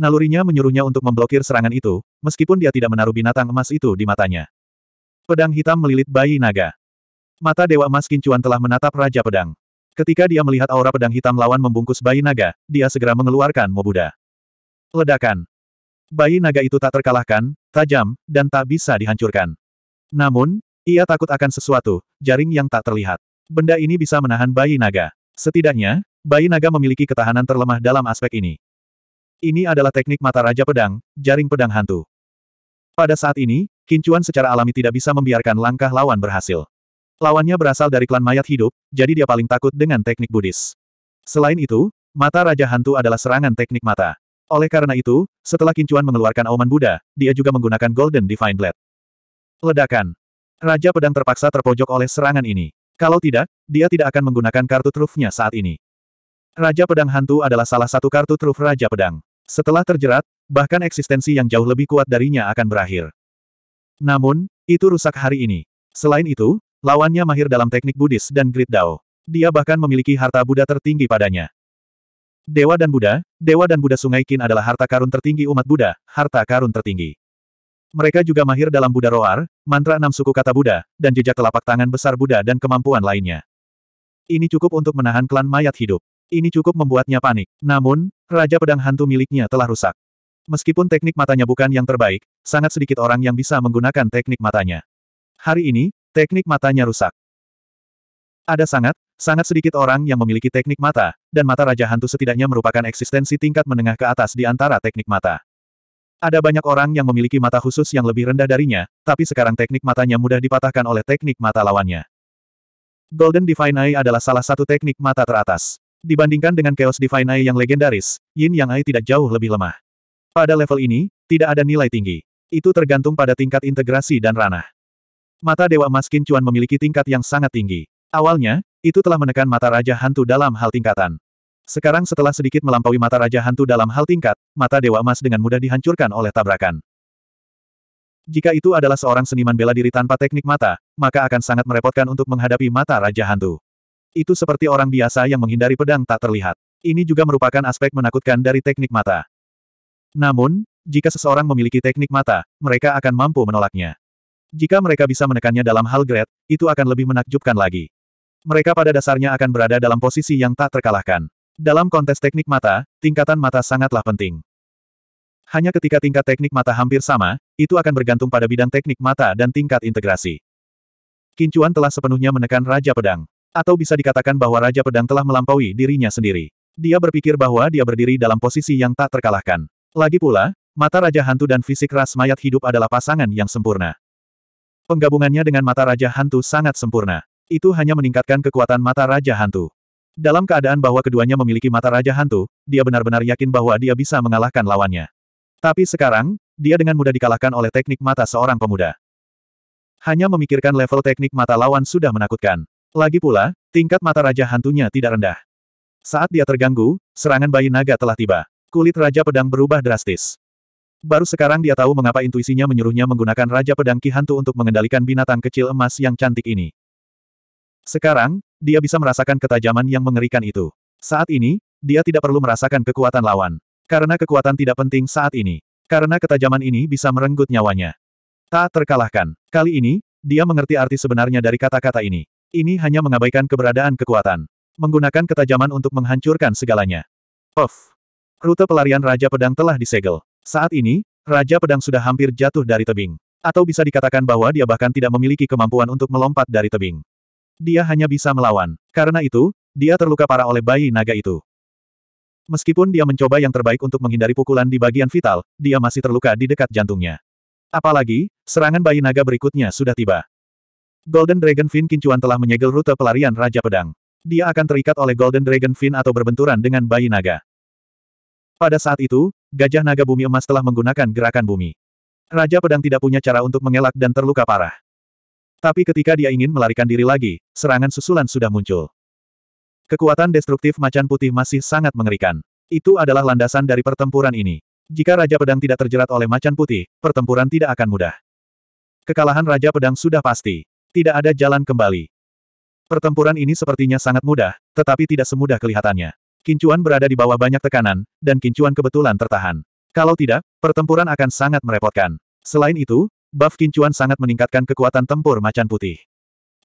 Nalurinya menyuruhnya untuk memblokir serangan itu, meskipun dia tidak menaruh binatang emas itu di matanya. Pedang hitam melilit bayi naga. Mata Dewa Emas Kincuan telah menatap Raja Pedang. Ketika dia melihat aura pedang hitam lawan membungkus bayi naga, dia segera mengeluarkan Mobuda. Ledakan. Bayi naga itu tak terkalahkan, tajam, dan tak bisa dihancurkan. Namun, ia takut akan sesuatu, jaring yang tak terlihat. Benda ini bisa menahan bayi naga. Setidaknya, bayi naga memiliki ketahanan terlemah dalam aspek ini. Ini adalah teknik mata Raja Pedang, jaring pedang hantu. Pada saat ini, Kincuan secara alami tidak bisa membiarkan langkah lawan berhasil. Lawannya berasal dari klan mayat hidup, jadi dia paling takut dengan teknik Buddhis. Selain itu, mata Raja Hantu adalah serangan teknik mata. Oleh karena itu, setelah Kincuan mengeluarkan auman Buddha, dia juga menggunakan Golden Divine Blade. Ledakan. Raja Pedang terpaksa terpojok oleh serangan ini. Kalau tidak, dia tidak akan menggunakan kartu trufnya saat ini. Raja Pedang Hantu adalah salah satu kartu truf Raja Pedang. Setelah terjerat, bahkan eksistensi yang jauh lebih kuat darinya akan berakhir. Namun, itu rusak hari ini. Selain itu, lawannya mahir dalam teknik Buddhis dan Grid Dao. Dia bahkan memiliki harta Buddha tertinggi padanya. Dewa dan Buddha, Dewa dan Buddha Sungai Kin adalah harta karun tertinggi umat Buddha, harta karun tertinggi. Mereka juga mahir dalam Buddha Roar, mantra enam suku kata Buddha, dan jejak telapak tangan besar Buddha dan kemampuan lainnya. Ini cukup untuk menahan klan mayat hidup. Ini cukup membuatnya panik. Namun, Raja Pedang Hantu miliknya telah rusak. Meskipun teknik matanya bukan yang terbaik, sangat sedikit orang yang bisa menggunakan teknik matanya. Hari ini, teknik matanya rusak. Ada sangat, sangat sedikit orang yang memiliki teknik mata, dan mata Raja Hantu setidaknya merupakan eksistensi tingkat menengah ke atas di antara teknik mata. Ada banyak orang yang memiliki mata khusus yang lebih rendah darinya, tapi sekarang teknik matanya mudah dipatahkan oleh teknik mata lawannya. Golden Divine Eye adalah salah satu teknik mata teratas. Dibandingkan dengan Chaos Divine Eye yang legendaris, Yin Yang Eye tidak jauh lebih lemah. Pada level ini, tidak ada nilai tinggi. Itu tergantung pada tingkat integrasi dan ranah. Mata Dewa Maskin Qin Cuan memiliki tingkat yang sangat tinggi. Awalnya, itu telah menekan mata Raja Hantu dalam hal tingkatan. Sekarang setelah sedikit melampaui mata Raja Hantu dalam hal tingkat, mata Dewa Emas dengan mudah dihancurkan oleh tabrakan. Jika itu adalah seorang seniman bela diri tanpa teknik mata, maka akan sangat merepotkan untuk menghadapi mata Raja Hantu. Itu seperti orang biasa yang menghindari pedang tak terlihat. Ini juga merupakan aspek menakutkan dari teknik mata. Namun, jika seseorang memiliki teknik mata, mereka akan mampu menolaknya. Jika mereka bisa menekannya dalam hal grade, itu akan lebih menakjubkan lagi. Mereka pada dasarnya akan berada dalam posisi yang tak terkalahkan. Dalam kontes teknik mata, tingkatan mata sangatlah penting. Hanya ketika tingkat teknik mata hampir sama, itu akan bergantung pada bidang teknik mata dan tingkat integrasi. Kincuan telah sepenuhnya menekan Raja Pedang. Atau bisa dikatakan bahwa Raja Pedang telah melampaui dirinya sendiri. Dia berpikir bahwa dia berdiri dalam posisi yang tak terkalahkan. Lagi pula, mata Raja Hantu dan fisik ras mayat hidup adalah pasangan yang sempurna. Penggabungannya dengan mata Raja Hantu sangat sempurna. Itu hanya meningkatkan kekuatan mata Raja Hantu. Dalam keadaan bahwa keduanya memiliki mata Raja Hantu, dia benar-benar yakin bahwa dia bisa mengalahkan lawannya. Tapi sekarang, dia dengan mudah dikalahkan oleh teknik mata seorang pemuda. Hanya memikirkan level teknik mata lawan sudah menakutkan. Lagi pula, tingkat mata Raja Hantunya tidak rendah. Saat dia terganggu, serangan bayi naga telah tiba. Kulit Raja Pedang berubah drastis. Baru sekarang dia tahu mengapa intuisinya menyuruhnya menggunakan Raja Pedang Ki Hantu untuk mengendalikan binatang kecil emas yang cantik ini. Sekarang, dia bisa merasakan ketajaman yang mengerikan itu. Saat ini, dia tidak perlu merasakan kekuatan lawan. Karena kekuatan tidak penting saat ini. Karena ketajaman ini bisa merenggut nyawanya. Tak terkalahkan. Kali ini, dia mengerti arti sebenarnya dari kata-kata ini. Ini hanya mengabaikan keberadaan kekuatan. Menggunakan ketajaman untuk menghancurkan segalanya. Of. Rute pelarian Raja Pedang telah disegel. Saat ini, Raja Pedang sudah hampir jatuh dari tebing. Atau bisa dikatakan bahwa dia bahkan tidak memiliki kemampuan untuk melompat dari tebing. Dia hanya bisa melawan. Karena itu, dia terluka parah oleh bayi naga itu. Meskipun dia mencoba yang terbaik untuk menghindari pukulan di bagian vital, dia masih terluka di dekat jantungnya. Apalagi, serangan bayi naga berikutnya sudah tiba. Golden Dragon Fin Kincuan telah menyegel rute pelarian Raja Pedang. Dia akan terikat oleh Golden Dragon Fin atau berbenturan dengan bayi naga. Pada saat itu, Gajah Naga Bumi Emas telah menggunakan gerakan bumi. Raja Pedang tidak punya cara untuk mengelak dan terluka parah. Tapi ketika dia ingin melarikan diri lagi, serangan susulan sudah muncul. Kekuatan destruktif macan putih masih sangat mengerikan. Itu adalah landasan dari pertempuran ini. Jika Raja Pedang tidak terjerat oleh macan putih, pertempuran tidak akan mudah. Kekalahan Raja Pedang sudah pasti. Tidak ada jalan kembali. Pertempuran ini sepertinya sangat mudah, tetapi tidak semudah kelihatannya. Kincuan berada di bawah banyak tekanan, dan Kincuan kebetulan tertahan. Kalau tidak, pertempuran akan sangat merepotkan. Selain itu, buff kincuan sangat meningkatkan kekuatan tempur macan putih.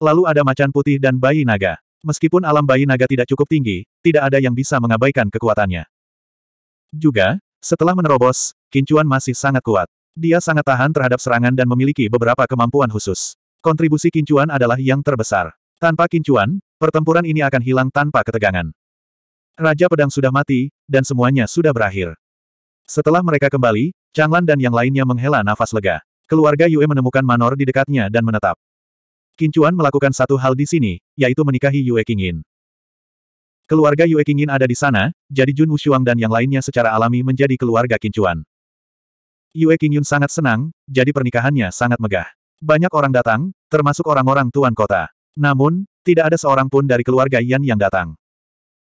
Lalu ada macan putih dan bayi naga. Meskipun alam bayi naga tidak cukup tinggi, tidak ada yang bisa mengabaikan kekuatannya. Juga, setelah menerobos, kincuan masih sangat kuat. Dia sangat tahan terhadap serangan dan memiliki beberapa kemampuan khusus. Kontribusi kincuan adalah yang terbesar. Tanpa kincuan, pertempuran ini akan hilang tanpa ketegangan. Raja Pedang sudah mati, dan semuanya sudah berakhir. Setelah mereka kembali, Changlan dan yang lainnya menghela nafas lega. Keluarga Yue menemukan Manor di dekatnya dan menetap. Kincuan melakukan satu hal di sini, yaitu menikahi Yue Kingin. Keluarga Yue Kingin ada di sana, jadi Jun Wushuang dan yang lainnya secara alami menjadi keluarga Kincuan. Yue Qingyun sangat senang, jadi pernikahannya sangat megah. Banyak orang datang, termasuk orang-orang tuan kota. Namun, tidak ada seorang pun dari keluarga Yan yang datang.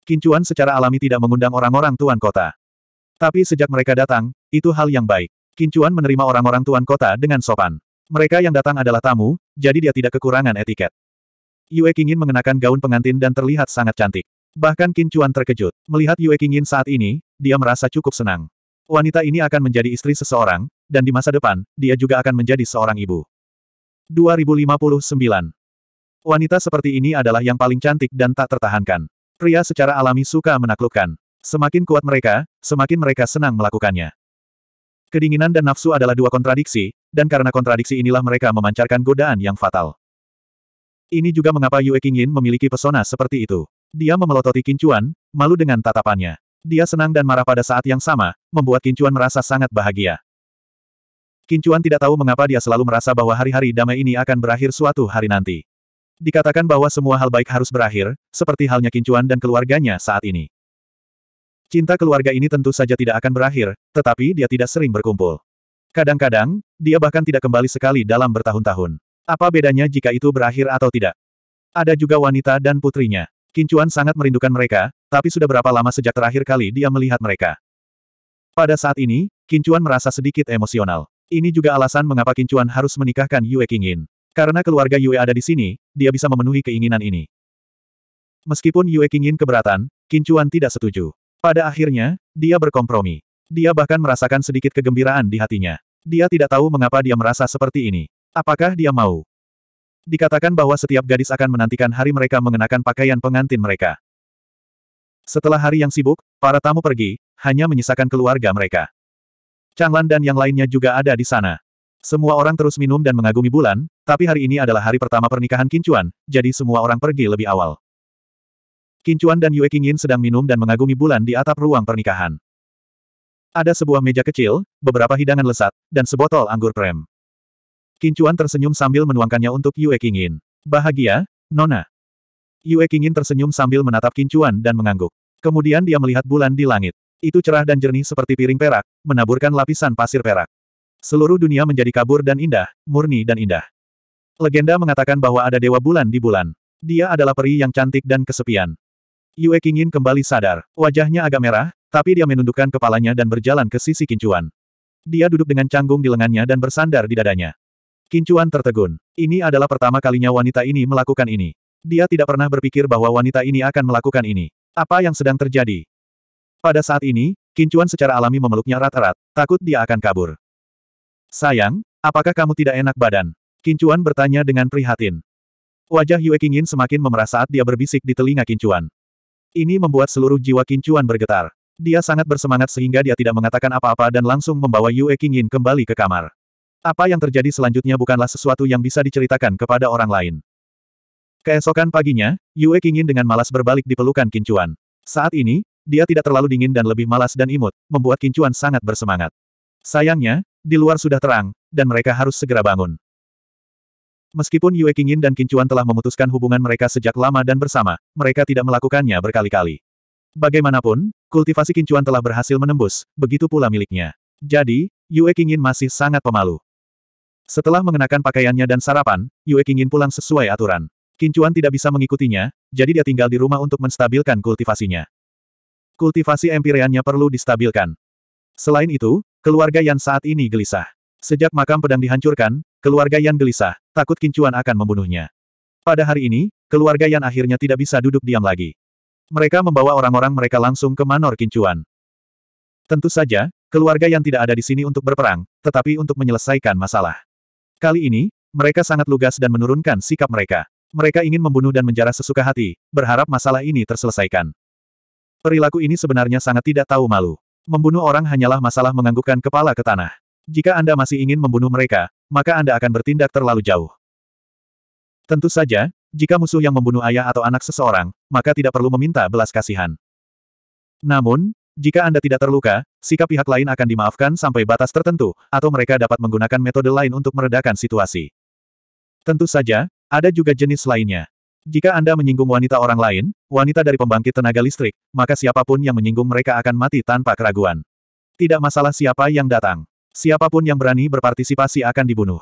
Kincuan secara alami tidak mengundang orang-orang tuan kota. Tapi sejak mereka datang, itu hal yang baik. Kincuan menerima orang-orang tuan kota dengan sopan. Mereka yang datang adalah tamu, jadi dia tidak kekurangan etiket. Yue Qingyin mengenakan gaun pengantin dan terlihat sangat cantik. Bahkan Kincuan terkejut. Melihat Yue Qingyin saat ini, dia merasa cukup senang. Wanita ini akan menjadi istri seseorang, dan di masa depan, dia juga akan menjadi seorang ibu. 2059. Wanita seperti ini adalah yang paling cantik dan tak tertahankan. Pria secara alami suka menaklukkan. Semakin kuat mereka, semakin mereka senang melakukannya. Kedinginan dan nafsu adalah dua kontradiksi, dan karena kontradiksi inilah mereka memancarkan godaan yang fatal. Ini juga mengapa Yue Qingyin memiliki pesona seperti itu. Dia memelototi Kincuan, malu dengan tatapannya. Dia senang dan marah pada saat yang sama, membuat Kincuan merasa sangat bahagia. Kincuan tidak tahu mengapa dia selalu merasa bahwa hari-hari damai ini akan berakhir suatu hari nanti. Dikatakan bahwa semua hal baik harus berakhir, seperti halnya Kincuan dan keluarganya saat ini. Cinta keluarga ini tentu saja tidak akan berakhir, tetapi dia tidak sering berkumpul. Kadang-kadang, dia bahkan tidak kembali sekali dalam bertahun-tahun. Apa bedanya jika itu berakhir atau tidak? Ada juga wanita dan putrinya. Kincuan sangat merindukan mereka, tapi sudah berapa lama sejak terakhir kali dia melihat mereka. Pada saat ini, Kincuan merasa sedikit emosional. Ini juga alasan mengapa Kincuan harus menikahkan Yue Kingin. Karena keluarga Yue ada di sini, dia bisa memenuhi keinginan ini. Meskipun Yue Kingin keberatan, Kincuan tidak setuju. Pada akhirnya, dia berkompromi. Dia bahkan merasakan sedikit kegembiraan di hatinya. Dia tidak tahu mengapa dia merasa seperti ini. Apakah dia mau? Dikatakan bahwa setiap gadis akan menantikan hari mereka mengenakan pakaian pengantin mereka. Setelah hari yang sibuk, para tamu pergi, hanya menyisakan keluarga mereka. Changlan dan yang lainnya juga ada di sana. Semua orang terus minum dan mengagumi bulan, tapi hari ini adalah hari pertama pernikahan Kincuan, jadi semua orang pergi lebih awal. Kincuan dan Yue Qingyin sedang minum dan mengagumi bulan di atap ruang pernikahan. Ada sebuah meja kecil, beberapa hidangan lesat, dan sebotol anggur krem. Kincuan tersenyum sambil menuangkannya untuk Yue Qingyin. Bahagia, Nona. Yue Qingyin tersenyum sambil menatap Kincuan dan mengangguk. Kemudian dia melihat bulan di langit. Itu cerah dan jernih seperti piring perak, menaburkan lapisan pasir perak. Seluruh dunia menjadi kabur dan indah, murni dan indah. Legenda mengatakan bahwa ada dewa bulan di bulan. Dia adalah peri yang cantik dan kesepian. Yue Qingyin kembali sadar, wajahnya agak merah, tapi dia menundukkan kepalanya dan berjalan ke sisi Kincuan. Dia duduk dengan canggung di lengannya dan bersandar di dadanya. Kincuan tertegun. Ini adalah pertama kalinya wanita ini melakukan ini. Dia tidak pernah berpikir bahwa wanita ini akan melakukan ini. Apa yang sedang terjadi? Pada saat ini, Kincuan secara alami memeluknya rat-rat, takut dia akan kabur. Sayang, apakah kamu tidak enak badan? Kincuan bertanya dengan prihatin. Wajah Yue Qingyin semakin memerah saat dia berbisik di telinga Kincuan. Ini membuat seluruh jiwa Kincuan bergetar. Dia sangat bersemangat sehingga dia tidak mengatakan apa-apa dan langsung membawa Yue Qingyin kembali ke kamar. Apa yang terjadi selanjutnya bukanlah sesuatu yang bisa diceritakan kepada orang lain. Keesokan paginya, Yue Qingyin dengan malas berbalik di pelukan Kincuan. Saat ini, dia tidak terlalu dingin dan lebih malas dan imut, membuat Kincuan sangat bersemangat. Sayangnya, di luar sudah terang, dan mereka harus segera bangun. Meskipun Yue Qingyin dan Kincuan telah memutuskan hubungan mereka sejak lama dan bersama, mereka tidak melakukannya berkali-kali. Bagaimanapun, kultivasi Kincuan telah berhasil menembus, begitu pula miliknya. Jadi, Yue Qingyin masih sangat pemalu. Setelah mengenakan pakaiannya dan sarapan, Yue Qingyin pulang sesuai aturan. Kincuan tidak bisa mengikutinya, jadi dia tinggal di rumah untuk menstabilkan kultivasinya. Kultivasi empireannya perlu distabilkan. Selain itu, keluarga yang saat ini gelisah. Sejak makam pedang dihancurkan, Keluarga Yan gelisah, takut kincuan akan membunuhnya. Pada hari ini, keluarga Yan akhirnya tidak bisa duduk diam lagi. Mereka membawa orang-orang mereka langsung ke Manor Kincuan. Tentu saja, keluarga Yan tidak ada di sini untuk berperang, tetapi untuk menyelesaikan masalah. Kali ini, mereka sangat lugas dan menurunkan sikap mereka. Mereka ingin membunuh dan menjarah sesuka hati, berharap masalah ini terselesaikan. Perilaku ini sebenarnya sangat tidak tahu malu. Membunuh orang hanyalah masalah menganggukkan kepala ke tanah. Jika Anda masih ingin membunuh mereka, maka Anda akan bertindak terlalu jauh. Tentu saja, jika musuh yang membunuh ayah atau anak seseorang, maka tidak perlu meminta belas kasihan. Namun, jika Anda tidak terluka, sikap pihak lain akan dimaafkan sampai batas tertentu, atau mereka dapat menggunakan metode lain untuk meredakan situasi. Tentu saja, ada juga jenis lainnya. Jika Anda menyinggung wanita orang lain, wanita dari pembangkit tenaga listrik, maka siapapun yang menyinggung mereka akan mati tanpa keraguan. Tidak masalah siapa yang datang. Siapapun yang berani berpartisipasi akan dibunuh.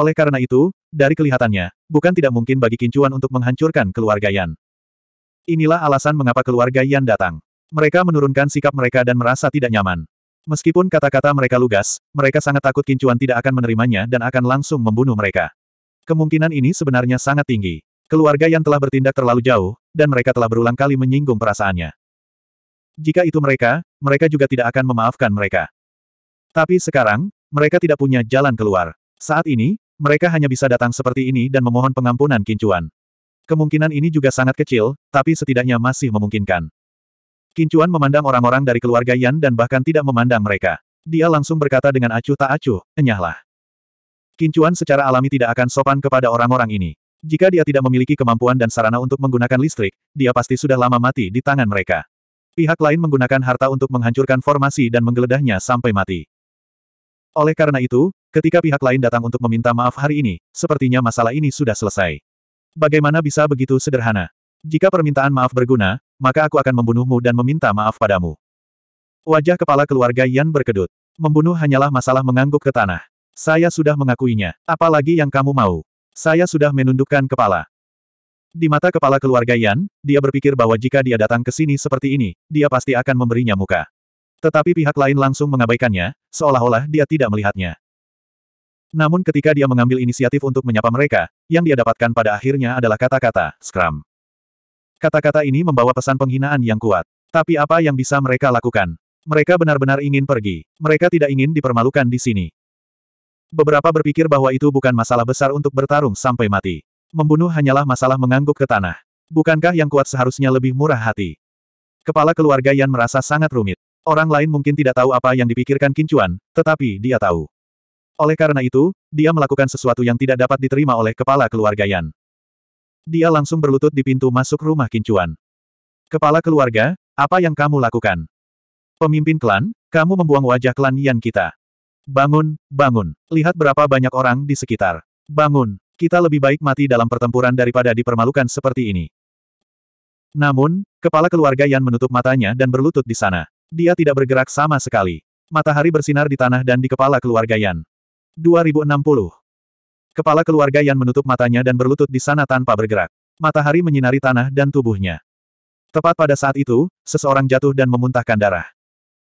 Oleh karena itu, dari kelihatannya, bukan tidak mungkin bagi Kincuan untuk menghancurkan keluarga Yan. Inilah alasan mengapa keluarga Yan datang. Mereka menurunkan sikap mereka dan merasa tidak nyaman. Meskipun kata-kata mereka lugas, mereka sangat takut Kincuan tidak akan menerimanya dan akan langsung membunuh mereka. Kemungkinan ini sebenarnya sangat tinggi. Keluarga Yan telah bertindak terlalu jauh, dan mereka telah berulang kali menyinggung perasaannya. Jika itu mereka, mereka juga tidak akan memaafkan mereka. Tapi sekarang, mereka tidak punya jalan keluar. Saat ini, mereka hanya bisa datang seperti ini dan memohon pengampunan Kincuan. Kemungkinan ini juga sangat kecil, tapi setidaknya masih memungkinkan. Kincuan memandang orang-orang dari keluarga Yan dan bahkan tidak memandang mereka. Dia langsung berkata dengan acuh tak acuh, enyahlah. Kincuan secara alami tidak akan sopan kepada orang-orang ini. Jika dia tidak memiliki kemampuan dan sarana untuk menggunakan listrik, dia pasti sudah lama mati di tangan mereka. Pihak lain menggunakan harta untuk menghancurkan formasi dan menggeledahnya sampai mati. Oleh karena itu, ketika pihak lain datang untuk meminta maaf hari ini, sepertinya masalah ini sudah selesai. Bagaimana bisa begitu sederhana? Jika permintaan maaf berguna, maka aku akan membunuhmu dan meminta maaf padamu. Wajah kepala keluarga Yan berkedut. Membunuh hanyalah masalah mengangguk ke tanah. Saya sudah mengakuinya. Apalagi yang kamu mau. Saya sudah menundukkan kepala. Di mata kepala keluarga Yan, dia berpikir bahwa jika dia datang ke sini seperti ini, dia pasti akan memberinya muka. Tetapi pihak lain langsung mengabaikannya, seolah-olah dia tidak melihatnya. Namun ketika dia mengambil inisiatif untuk menyapa mereka, yang dia dapatkan pada akhirnya adalah kata-kata, Scrum. Kata-kata ini membawa pesan penghinaan yang kuat. Tapi apa yang bisa mereka lakukan? Mereka benar-benar ingin pergi. Mereka tidak ingin dipermalukan di sini. Beberapa berpikir bahwa itu bukan masalah besar untuk bertarung sampai mati. Membunuh hanyalah masalah mengangguk ke tanah. Bukankah yang kuat seharusnya lebih murah hati? Kepala keluarga Yan merasa sangat rumit. Orang lain mungkin tidak tahu apa yang dipikirkan Kincuan, tetapi dia tahu. Oleh karena itu, dia melakukan sesuatu yang tidak dapat diterima oleh kepala keluarga Yan. Dia langsung berlutut di pintu masuk rumah Kincuan. Kepala keluarga, apa yang kamu lakukan? Pemimpin klan, kamu membuang wajah klan Yan kita. Bangun, bangun. Lihat berapa banyak orang di sekitar. Bangun, kita lebih baik mati dalam pertempuran daripada dipermalukan seperti ini. Namun, kepala keluarga Yan menutup matanya dan berlutut di sana. Dia tidak bergerak sama sekali. Matahari bersinar di tanah dan di kepala keluarga Yan. 2060. Kepala keluarga Yan menutup matanya dan berlutut di sana tanpa bergerak. Matahari menyinari tanah dan tubuhnya. Tepat pada saat itu, seseorang jatuh dan memuntahkan darah.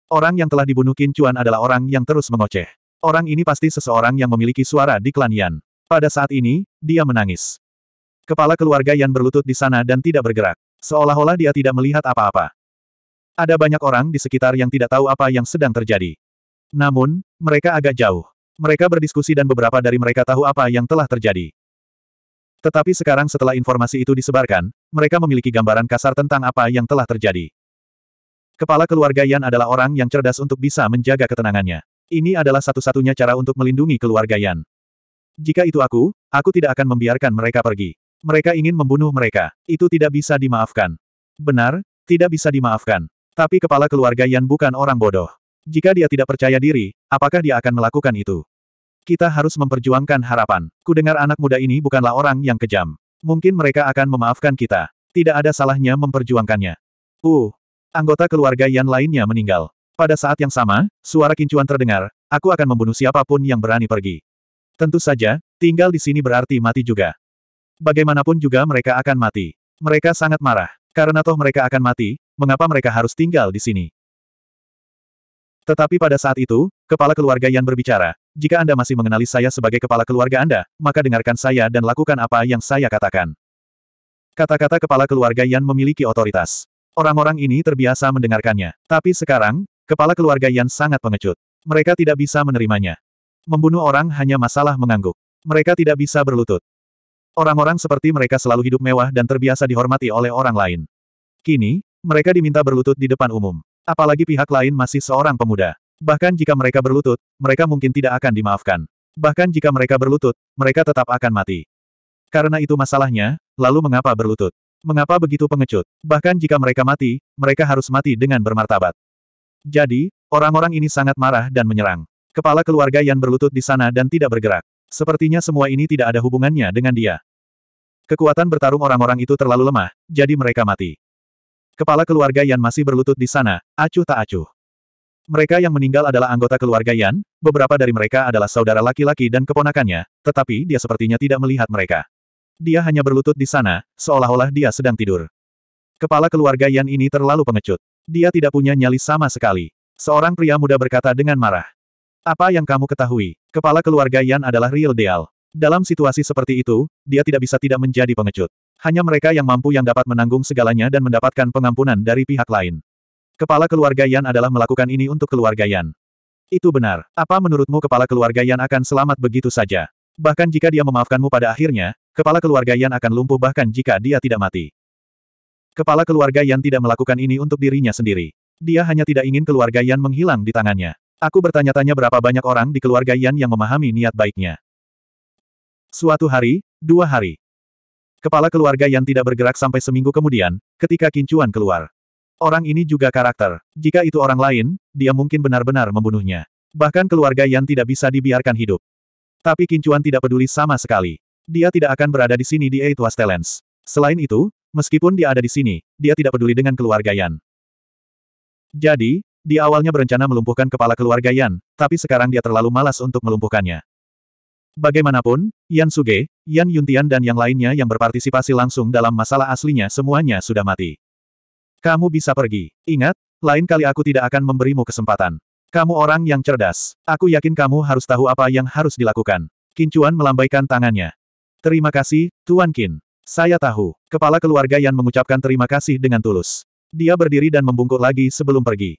Orang yang telah dibunuh Qin Chuan adalah orang yang terus mengoceh. Orang ini pasti seseorang yang memiliki suara di klan Yan. Pada saat ini, dia menangis. Kepala keluarga Yan berlutut di sana dan tidak bergerak. Seolah-olah dia tidak melihat apa-apa. Ada banyak orang di sekitar yang tidak tahu apa yang sedang terjadi. Namun, mereka agak jauh. Mereka berdiskusi dan beberapa dari mereka tahu apa yang telah terjadi. Tetapi sekarang setelah informasi itu disebarkan, mereka memiliki gambaran kasar tentang apa yang telah terjadi. Kepala keluarga Yan adalah orang yang cerdas untuk bisa menjaga ketenangannya. Ini adalah satu-satunya cara untuk melindungi keluarga Yan. Jika itu aku, aku tidak akan membiarkan mereka pergi. Mereka ingin membunuh mereka. Itu tidak bisa dimaafkan. Benar, tidak bisa dimaafkan. Tapi kepala keluarga Yan bukan orang bodoh. Jika dia tidak percaya diri, apakah dia akan melakukan itu? Kita harus memperjuangkan harapan. Kudengar anak muda ini bukanlah orang yang kejam. Mungkin mereka akan memaafkan kita. Tidak ada salahnya memperjuangkannya. Uh, anggota keluarga Yan lainnya meninggal. Pada saat yang sama, suara kincuan terdengar, aku akan membunuh siapapun yang berani pergi. Tentu saja, tinggal di sini berarti mati juga. Bagaimanapun juga mereka akan mati. Mereka sangat marah. Karena toh mereka akan mati, mengapa mereka harus tinggal di sini. Tetapi pada saat itu, kepala keluarga Yan berbicara, jika Anda masih mengenali saya sebagai kepala keluarga Anda, maka dengarkan saya dan lakukan apa yang saya katakan. Kata-kata kepala keluarga Yan memiliki otoritas. Orang-orang ini terbiasa mendengarkannya. Tapi sekarang, kepala keluarga Yan sangat pengecut. Mereka tidak bisa menerimanya. Membunuh orang hanya masalah mengangguk. Mereka tidak bisa berlutut. Orang-orang seperti mereka selalu hidup mewah dan terbiasa dihormati oleh orang lain. Kini, mereka diminta berlutut di depan umum. Apalagi pihak lain masih seorang pemuda. Bahkan jika mereka berlutut, mereka mungkin tidak akan dimaafkan. Bahkan jika mereka berlutut, mereka tetap akan mati. Karena itu masalahnya, lalu mengapa berlutut? Mengapa begitu pengecut? Bahkan jika mereka mati, mereka harus mati dengan bermartabat. Jadi, orang-orang ini sangat marah dan menyerang. Kepala keluarga yang berlutut di sana dan tidak bergerak. Sepertinya semua ini tidak ada hubungannya dengan dia. Kekuatan bertarung orang-orang itu terlalu lemah, jadi mereka mati. Kepala keluarga Yan masih berlutut di sana, acuh tak acuh. Mereka yang meninggal adalah anggota keluarga Yan, beberapa dari mereka adalah saudara laki-laki dan keponakannya, tetapi dia sepertinya tidak melihat mereka. Dia hanya berlutut di sana, seolah-olah dia sedang tidur. Kepala keluarga Yan ini terlalu pengecut. Dia tidak punya nyali sama sekali. Seorang pria muda berkata dengan marah. Apa yang kamu ketahui? Kepala keluarga Yan adalah real deal. Dalam situasi seperti itu, dia tidak bisa tidak menjadi pengecut. Hanya mereka yang mampu yang dapat menanggung segalanya dan mendapatkan pengampunan dari pihak lain. Kepala keluarga Yan adalah melakukan ini untuk keluarga Yan. Itu benar. Apa menurutmu kepala keluarga Yan akan selamat begitu saja? Bahkan jika dia memaafkanmu pada akhirnya, kepala keluarga Yan akan lumpuh bahkan jika dia tidak mati. Kepala keluarga Yan tidak melakukan ini untuk dirinya sendiri. Dia hanya tidak ingin keluarga Yan menghilang di tangannya. Aku bertanya-tanya berapa banyak orang di keluarga Yan yang memahami niat baiknya. Suatu hari, dua hari, Kepala keluarga Yan tidak bergerak sampai seminggu kemudian, ketika Kincuan keluar. Orang ini juga karakter. Jika itu orang lain, dia mungkin benar-benar membunuhnya. Bahkan keluarga Yan tidak bisa dibiarkan hidup. Tapi Kincuan tidak peduli sama sekali. Dia tidak akan berada di sini di Eight Was Talents. Selain itu, meskipun dia ada di sini, dia tidak peduli dengan keluarga Yan. Jadi, dia awalnya berencana melumpuhkan kepala keluarga Yan, tapi sekarang dia terlalu malas untuk melumpuhkannya. Bagaimanapun, Yan Suge, Yan Yuntian dan yang lainnya yang berpartisipasi langsung dalam masalah aslinya semuanya sudah mati. Kamu bisa pergi. Ingat, lain kali aku tidak akan memberimu kesempatan. Kamu orang yang cerdas. Aku yakin kamu harus tahu apa yang harus dilakukan. Kincuan melambaikan tangannya. Terima kasih, Tuan Kin. Saya tahu. Kepala keluarga Yan mengucapkan terima kasih dengan tulus. Dia berdiri dan membungkuk lagi sebelum pergi.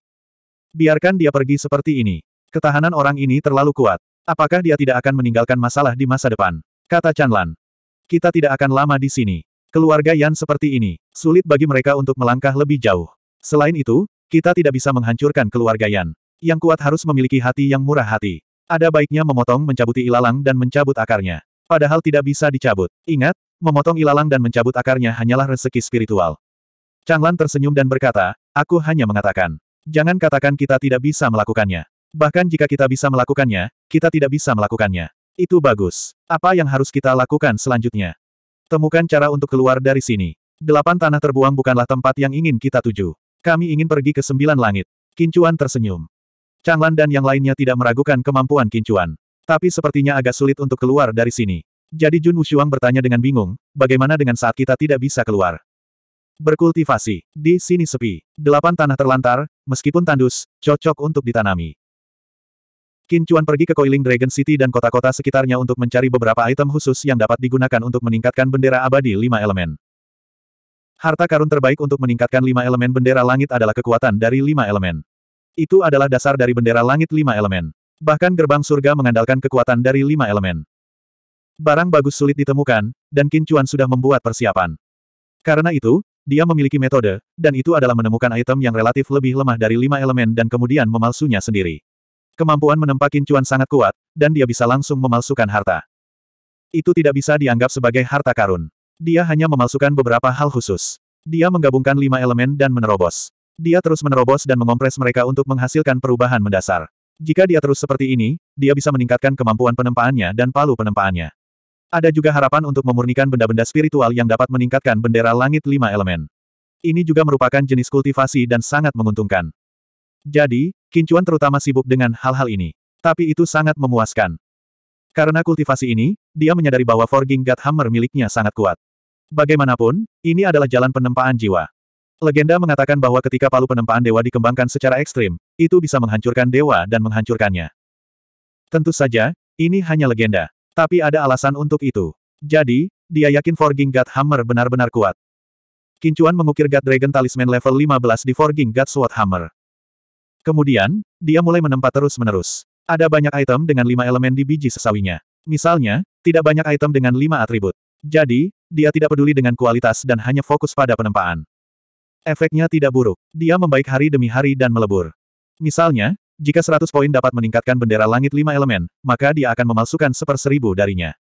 Biarkan dia pergi seperti ini. Ketahanan orang ini terlalu kuat. Apakah dia tidak akan meninggalkan masalah di masa depan? Kata Chanlan. Kita tidak akan lama di sini. Keluarga Yan seperti ini, sulit bagi mereka untuk melangkah lebih jauh. Selain itu, kita tidak bisa menghancurkan keluarga Yan. Yang kuat harus memiliki hati yang murah hati. Ada baiknya memotong mencabuti ilalang dan mencabut akarnya. Padahal tidak bisa dicabut. Ingat, memotong ilalang dan mencabut akarnya hanyalah rezeki spiritual. Changlan tersenyum dan berkata, aku hanya mengatakan. Jangan katakan kita tidak bisa melakukannya. Bahkan jika kita bisa melakukannya, kita tidak bisa melakukannya. Itu bagus. Apa yang harus kita lakukan selanjutnya? Temukan cara untuk keluar dari sini. Delapan tanah terbuang bukanlah tempat yang ingin kita tuju. Kami ingin pergi ke sembilan langit. Kincuan tersenyum. Changlan dan yang lainnya tidak meragukan kemampuan Kincuan. Tapi sepertinya agak sulit untuk keluar dari sini. Jadi Jun Wushuang bertanya dengan bingung, bagaimana dengan saat kita tidak bisa keluar? Berkultivasi, di sini sepi, delapan tanah terlantar, meskipun tandus, cocok untuk ditanami. Qin Chuan pergi ke Coiling Dragon City dan kota-kota sekitarnya untuk mencari beberapa item khusus yang dapat digunakan untuk meningkatkan bendera abadi lima elemen. Harta karun terbaik untuk meningkatkan lima elemen bendera langit adalah kekuatan dari lima elemen. Itu adalah dasar dari bendera langit lima elemen. Bahkan gerbang surga mengandalkan kekuatan dari lima elemen. Barang bagus sulit ditemukan, dan Qin Chuan sudah membuat persiapan. Karena itu, dia memiliki metode, dan itu adalah menemukan item yang relatif lebih lemah dari lima elemen dan kemudian memalsunya sendiri. Kemampuan menempa kincuan sangat kuat, dan dia bisa langsung memalsukan harta. Itu tidak bisa dianggap sebagai harta karun. Dia hanya memalsukan beberapa hal khusus. Dia menggabungkan lima elemen dan menerobos. Dia terus menerobos dan mengompres mereka untuk menghasilkan perubahan mendasar. Jika dia terus seperti ini, dia bisa meningkatkan kemampuan penempaannya dan palu penempaannya. Ada juga harapan untuk memurnikan benda-benda spiritual yang dapat meningkatkan bendera langit lima elemen. Ini juga merupakan jenis kultivasi dan sangat menguntungkan. Jadi, Kincuan terutama sibuk dengan hal-hal ini. Tapi itu sangat memuaskan. Karena kultivasi ini, dia menyadari bahwa Forging God Hammer miliknya sangat kuat. Bagaimanapun, ini adalah jalan penempaan jiwa. Legenda mengatakan bahwa ketika palu penempaan dewa dikembangkan secara ekstrim, itu bisa menghancurkan dewa dan menghancurkannya. Tentu saja, ini hanya legenda. Tapi ada alasan untuk itu. Jadi, dia yakin Forging God Hammer benar-benar kuat. Kincuan mengukir God Dragon Talisman level 15 di Forging God Sword Hammer. Kemudian, dia mulai menempa terus-menerus. Ada banyak item dengan lima elemen di biji sesawinya. Misalnya, tidak banyak item dengan lima atribut. Jadi, dia tidak peduli dengan kualitas dan hanya fokus pada penempaan. Efeknya tidak buruk. Dia membaik hari demi hari dan melebur. Misalnya, jika 100 poin dapat meningkatkan bendera langit lima elemen, maka dia akan memalsukan seper seribu darinya.